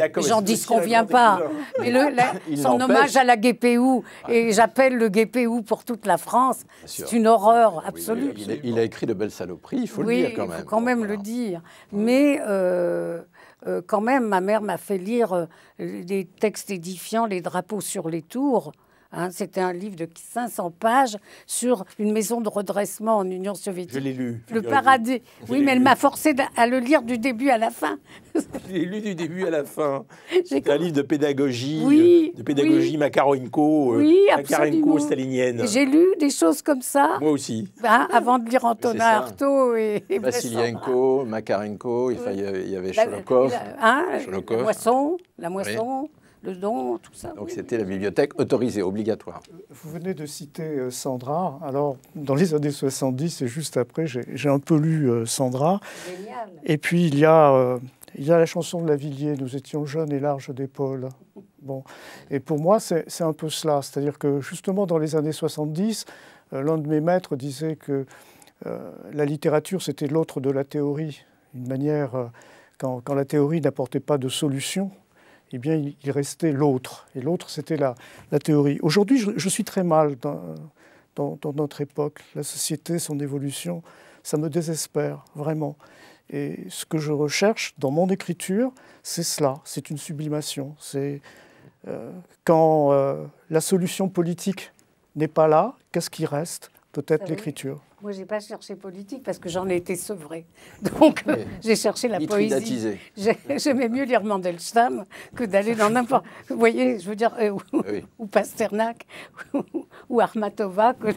vient pas. Mais le, son hommage à la GPU, et j'appelle le GPU pour toute la France, c'est une horreur absolue. Il a, écrit de belles saloperies, il faut le dire quand même. Il faut quand même le dire. Mais. Euh, euh, quand même, ma mère m'a fait lire des euh, textes édifiants, les drapeaux sur les tours. Hein. C'était un livre de 500 pages sur une maison de redressement en Union soviétique. Je l'ai lu. Le paradis. oui, mais elle m'a forcé à le lire du début à la fin. Je l'ai lu du début à la fin. C'est un livre de pédagogie, oui, de, pédagogie oui. Makarenko, euh, Makarenko stalinienne. J'ai lu des choses comme ça. Moi aussi. Bah, avant de lire Antonin Artaud et, et Vassilienko, Makarenko, il, y avait bah, euh, hein, Sholokov, La moisson, la moisson tout ça. Donc c'était la bibliothèque autorisée, obligatoire. Vous venez de citer euh, Sandra. Alors, dans les années 70 et juste après, j'ai un peu lu euh, Sandra. Génial. Et puis il y a... Euh, il la chanson de la Villiers, « nous étions jeunes et larges d'épaules. Bon. Et pour moi, c'est un peu cela. C'est-à-dire que justement, dans les années 70, l'un de mes maîtres disait que la littérature, c'était l'autre de la théorie. Une manière, quand, quand, la théorie n'apportait pas de solution eh bien, il restait l'autre. Et l'autre, c'était la, théorie. Aujourd'hui, je, suis très mal dans, notre époque. La société, son évolution, ça me désespère, vraiment. Et ce que je recherche dans mon écriture, c'est cela, c'est une sublimation. C'est euh, quand euh, la solution politique n'est pas là, qu'est-ce qui reste Peut-être ah l'écriture. Moi, j'ai pas cherché politique parce que j'en ai été sevrée. Donc, j'ai cherché la poésie. J'aimais mieux lire Mandelstam que d'aller dans n'importe. Vous voyez, je veux dire, euh, eh ou, Pasternak ou, Armatova. Que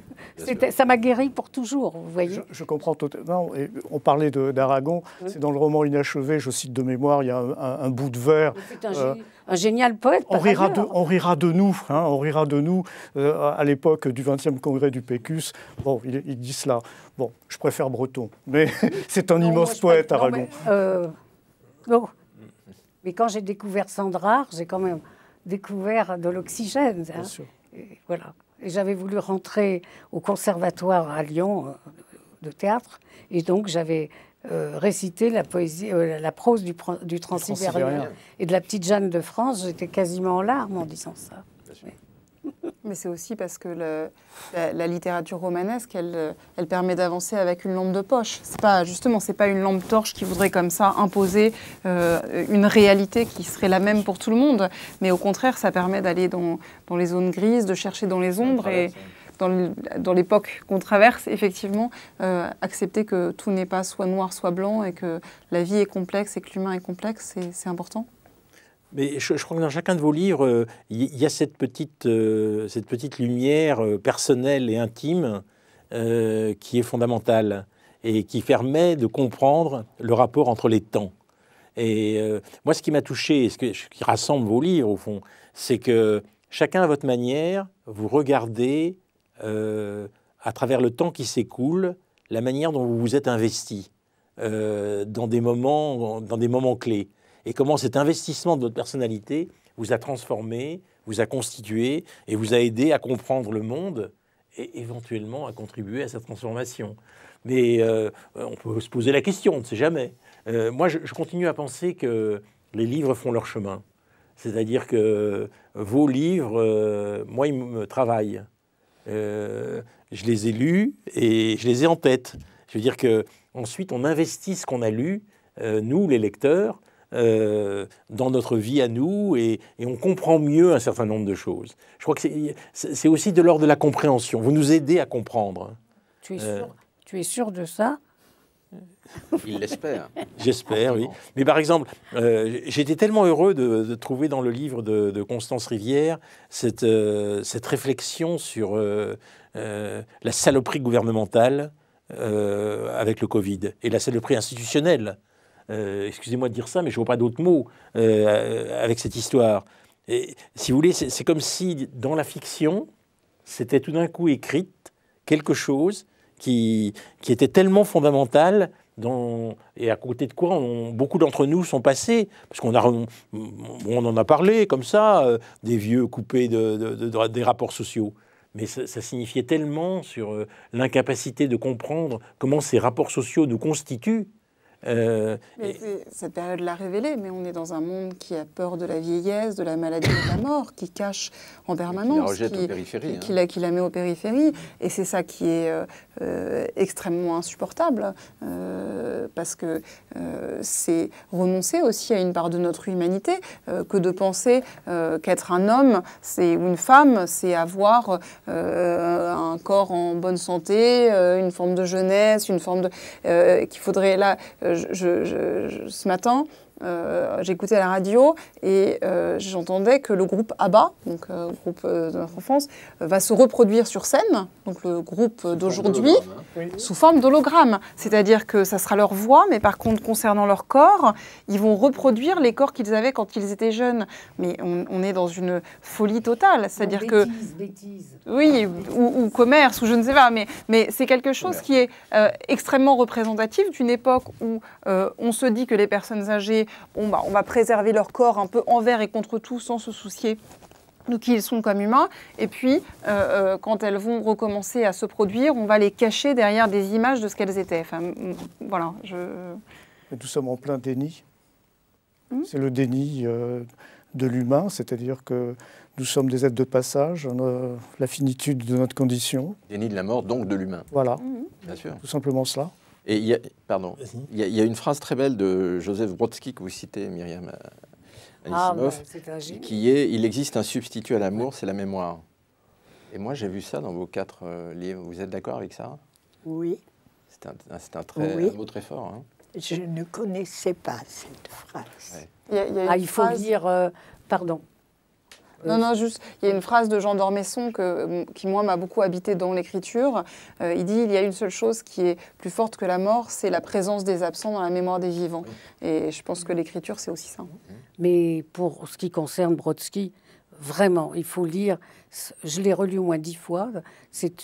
ça m'a guéri pour toujours, vous voyez. Je, comprends totalement. on parlait d'Aragon. Hum. C'est dans le roman Inachevé, je cite de mémoire, il y a un, un bout de verre un génial poète. On rira, de, on rira, de, nous, hein, on rira de nous euh, à l'époque du 20e congrès du Pécus. Bon, il, disent dit cela. Bon, je préfère Breton, mais c'est un immense poète, Aragon. Non, euh, oh. mais, quand j'ai découvert Sandrard, j'ai quand même découvert de l'oxygène. Hein. voilà. Et j'avais voulu rentrer au conservatoire à Lyon euh, de théâtre, et donc j'avais euh, réciter la poésie, euh, la prose du, du transsibérien et de la petite Jeanne de France. J'étais quasiment en larmes en disant ça. Mais c'est aussi parce que la, littérature romanesque, elle, elle permet d'avancer avec une lampe de poche. C'est pas justement, c'est pas une lampe torche qui voudrait comme ça imposer euh, une réalité qui serait la même pour tout le monde. Mais au contraire, ça permet d'aller dans, dans, les zones grises, de chercher dans les ombres et. Hein dans l'époque qu'on traverse, effectivement, euh, accepter que tout n'est pas soit noir, soit blanc, et que la vie est complexe et que l'humain est complexe, c'est important. Mais je, crois que dans chacun de vos livres, euh, il y, a cette petite, euh, cette petite lumière personnelle et intime qui est fondamentale et qui permet de comprendre le rapport entre les temps. Et moi, ce qui m'a touché, et ce, ce qui rassemble vos livres, au fond, c'est que chacun à votre manière, vous regardez euh, à travers le temps qui s'écoule, la manière dont vous vous êtes investi euh, dans, des moments, dans des moments clés et comment cet investissement de votre personnalité vous a transformé, vous a constitué et vous a aidé à comprendre le monde et éventuellement à contribuer à sa transformation. Mais euh, on peut se poser la question, on ne sait jamais. moi, je, continue à penser que les livres font leur chemin. C'est-à-dire que vos livres, moi, ils me travaillent. Euh, je les ai lus et je les ai en tête. Je veux dire que ensuite on investit ce qu'on a lu, euh, nous les lecteurs, euh, dans notre vie à nous et, on comprend mieux un certain nombre de choses. Je crois que c'est aussi de l'ordre de la compréhension. Vous nous aidez à comprendre. tu es sûr de ça il l'espère. J'espère, oui. Mais par exemple, euh, j'étais tellement heureux de, trouver dans le livre de, Constance Rivière cette, euh, réflexion sur euh, la saloperie gouvernementale avec le Covid et la saloperie institutionnelle. Excusez-moi de dire ça, mais je ne vois pas d'autres mots avec cette histoire. Et, si vous voulez, c'est comme si dans la fiction, c'était tout d'un coup écrite quelque chose qui, était tellement fondamentale et à côté de quoi beaucoup d'entre nous sont passés, parce qu'on on, en a parlé comme ça, euh, des vieux coupés de, des rapports sociaux. Mais ça, signifiait tellement sur euh, l'incapacité de comprendre comment ces rapports sociaux nous constituent euh, cette période l'a révélé, mais on est dans un monde qui a peur de la vieillesse, de la maladie de la mort, qui cache en permanence, qui la, qui, hein. la, qui la met aux périphéries. Et c'est ça qui est euh, euh, extrêmement insupportable, parce que c'est renoncer aussi à une part de notre humanité que de penser qu'être un homme c'est, ou une femme, c'est avoir un corps en bonne santé, une forme de jeunesse, une forme de... qu'il faudrait là euh, je, je, je, ce matin, euh, j'écoutais la radio et euh, j'entendais que le groupe ABBA, donc euh, groupe euh, de notre enfance, va se reproduire sur scène, donc le groupe d'aujourd'hui, hein. sous forme d'hologramme. C'est-à-dire que ça sera leur voix, mais par contre, concernant leur corps, ils vont reproduire les corps qu'ils avaient quand ils étaient jeunes. Mais on, est dans une folie totale. C'est-à-dire que. Oui, ah, ou, ou, commerce, ou je ne sais pas, mais, mais c'est quelque chose qui est extrêmement représentatif d'une époque où on se dit que les personnes âgées bah, on va préserver leur corps un peu envers et contre tout sans se soucier de qui ils sont comme humains. Et puis, euh, euh, quand elles vont recommencer à se produire, on va les cacher derrière des images de ce qu'elles étaient. voilà. nous sommes en plein déni. Hmm? C'est le déni euh, de l'humain, c'est-à-dire que nous sommes des êtres de passage, la finitude de notre condition. Déni de la mort, donc de l'humain. Voilà. Hmm. Bien sûr. Tout simplement cela. Et il y a, pardon, il y, a, une phrase très belle de Joseph Brodsky que vous citez, Myriam ah, Anisimov, bah, qui est Il existe un substitut à l'amour, c'est la mémoire. Et moi, j'ai vu ça dans vos quatre euh, livres. Vous êtes d'accord avec ça Oui. C'est un, très, mot très fort. Hein. Je ne connaissais pas cette phrase. Ah, il, faut dire, euh, pardon, non, non, juste, il y a une phrase de Jean d'Ormesson qui, moi, m'a beaucoup habité dans l'écriture. Euh, il dit, il y a une seule chose qui est plus forte que la mort, c'est la présence des absents dans la mémoire des vivants. Et je pense que l'écriture, c'est aussi ça. Mm-hmm. Mais pour ce qui concerne Brodsky, vraiment, il faut lire, je l'ai relu au moins dix fois, c'est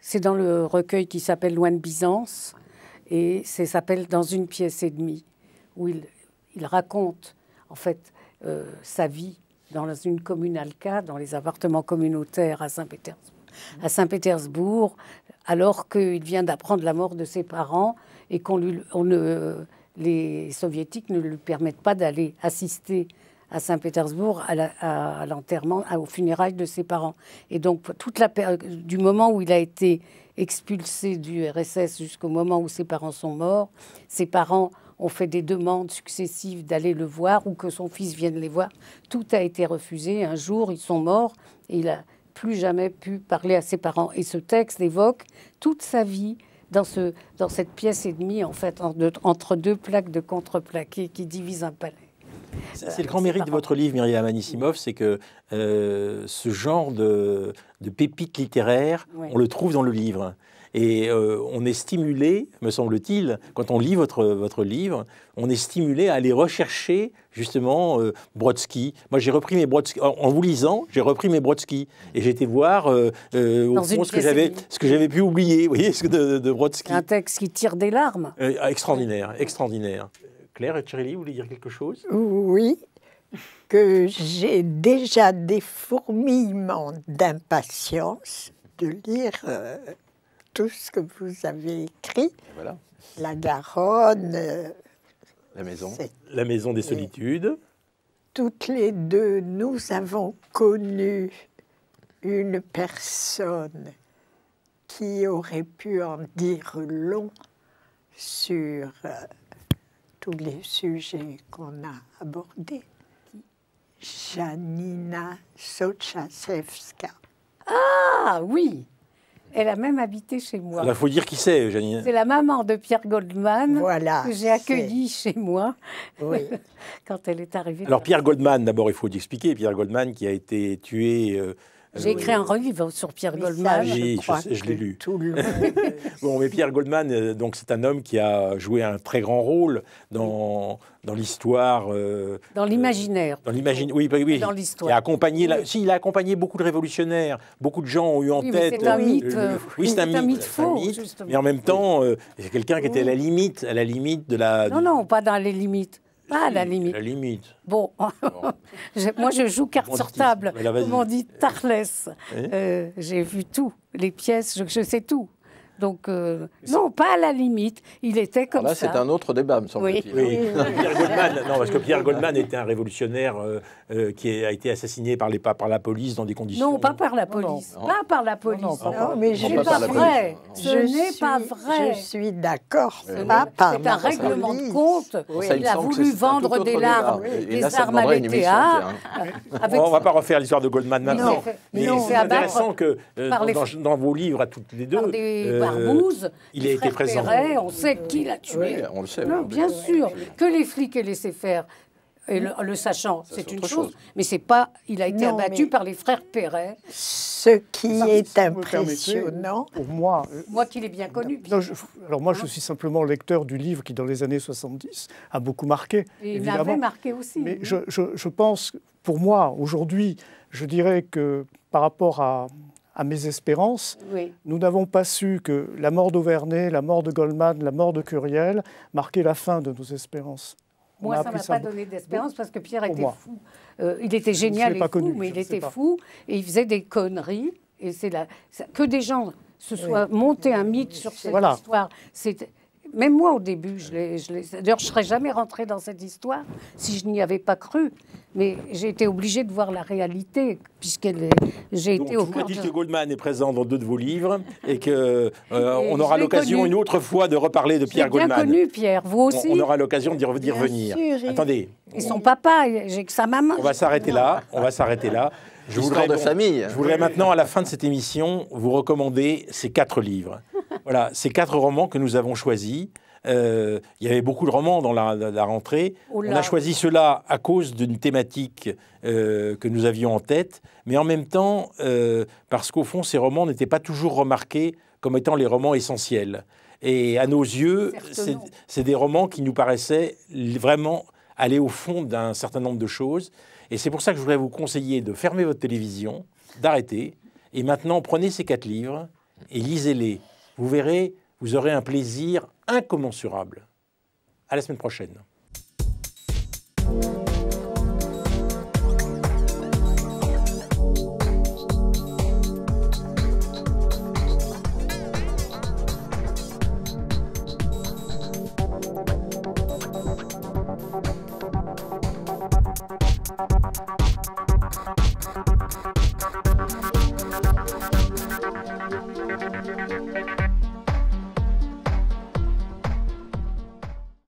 C'est dans le recueil qui s'appelle Loin de Byzance et ça s'appelle Dans une pièce et demie, où il, raconte en fait euh, sa vie dans une commune Alca, dans les appartements communautaires à Saint-Pétersbourg, alors qu'il vient d'apprendre la mort de ses parents et qu'on ne, les soviétiques ne lui permettent pas d'aller assister à Saint-Pétersbourg à l'enterrement, au funérailles de ses parents. Et donc, toute la, du moment où il a été expulsé du RSS jusqu'au moment où ses parents sont morts, ses parents on fait des demandes successives d'aller le voir ou que son fils vienne les voir. Tout a été refusé. Un jour, ils sont morts et il n'a plus jamais pu parler à ses parents. Et ce texte évoque toute sa vie dans, ce, dans cette pièce et demie, en fait, entre deux plaques de contreplaqué qui divisent un palais. C'est euh, le grand mérite de votre livre, Myriam Anisimov, c'est que euh, ce genre de, de pépite littéraire, on le trouve dans le livre. Et euh, on est stimulé, me semble-t-il, quand on lit votre, votre livre, on est stimulé à aller rechercher justement euh, Brodsky. Moi, j'ai repris mes Brodsky. En, vous lisant, j'ai repris mes Brodsky. Et j'étais voir, euh, au fond, ce que, j'avais, ce que j'avais pu oublier, vous voyez, de, de, Brodsky. Un texte qui tire des larmes. Ah, extraordinaire, extraordinaire. Claire et Thierry, vous voulez dire quelque chose Oui, que j'ai déjà des fourmillements d'impatience de lire ce que vous avez écrit. La Garonne. Euh, La maison. La maison des solitudes. Toutes les deux, nous avons connu une personne qui aurait pu en dire long sur euh, tous les sujets qu'on a abordés. Janina Sochasevska. Ah oui, elle a même habité chez moi. Il bah, faut dire qui c'est, Janine. Hein. C'est la maman de Pierre Goldman que j'ai accueillie chez moi quand elle est arrivée. Alors Pierre Goldman, d'abord, il faut expliquer Pierre Goldman qui a été tué. Euh, ah J'ai écrit un livre sur Pierre Goldman. je, l'ai lu. bon, mais Pierre Goldman, euh, donc c'est un homme qui a joué un très grand rôle dans dans l'histoire. Euh, dans euh, l'imaginaire. Dans l'imaginaire, oui, oui. Il a accompagné, il a accompagné beaucoup de révolutionnaires. Beaucoup de gens ont eu en tête. C'est un mythe. oui, c'est un, mythe. Faux, mais en même temps, c'est quelqu'un qui était à la limite, à la limite de la. Non, non, pas dans les limites à ah, la limite. La limite. Bon, moi je joue carte sur table, on dit Tarles. Euh, j'ai vu tout, les pièces, je sais tout. Donc, euh, non, pas à la limite. Il était comme ça. Là, c'est un autre débat, me semble-t-il. Oui. Pierre Goldman, non, parce que Pierre Goldman était un révolutionnaire euh, euh, qui a été assassiné par, les, par la police dans des conditions. Non, pas par la police. Pas par la police. Non, mais je n'ai pas, vrai. Ce n'est pas vrai. Je suis d'accord. C'est un règlement de compte. Il a voulu vendre des larmes, des armes à l'ETA. On ne va pas refaire l'histoire de Goldman maintenant. Mais c'est intéressant que dans vos livres, à toutes les deux. Euh, il a été présent. on sait qui l'a tué. on le sait. bien sûr. Que les flics aient laissé faire. Et le, sachant, c'est une chose, mais c'est pas. Il a été abattu par les frères Perret. Ce qui est impressionnant. Pour moi, euh, moi qui l'ai bien connu. alors moi, je hein suis simplement lecteur du livre qui, dans les années 70, a beaucoup marqué. il l'avait marqué aussi. Mais je pense, pour moi, aujourd'hui, je dirais que par rapport à à mes espérances. Nous n'avons pas su que la mort d'Auvernay, la mort de Goldman, la mort de Curiel marquaient la fin de nos espérances. Moi, ça ne m'a pas donné d'espérance parce que Pierre était fou. Euh, il était génial et fou, mais il était fou et il faisait des conneries. Et c'est là que des gens se soient montés un mythe sur cette histoire. C'est même moi, au début, je D'ailleurs, je serais jamais rentrée dans cette histoire si je n'y avais pas cru. Mais j'ai été obligée de voir la réalité, puisque j'ai été au cœur. Vous dites que Goldman est présent dans deux de vos livres et que euh, on aura l'occasion une autre fois de reparler de Pierre Goldman. bien Goldman. connu Pierre, vous aussi. On, aura l'occasion d'y revenir. Bien Sûr, Attendez. Et son papa, j'ai que sa maman. On va s'arrêter là. On va s'arrêter là. Je voudrais, famille. je voudrais maintenant, à la fin de cette émission, vous recommander ces quatre livres voilà, ces quatre romans que nous avons choisis. Euh, il y avait beaucoup de romans dans la, rentrée. On a choisi cela à cause d'une thématique euh, que nous avions en tête, mais en même temps euh, parce qu'au fond, ces romans n'étaient pas toujours remarqués comme étant les romans essentiels. Et à nos yeux, c'est des romans qui nous paraissaient vraiment aller au fond d'un certain nombre de choses. Et c'est pour ça que je voudrais vous conseiller de fermer votre télévision, d'arrêter, et maintenant prenez ces quatre livres et lisez-les. Vous verrez, vous aurez un plaisir incommensurable. À la semaine prochaine.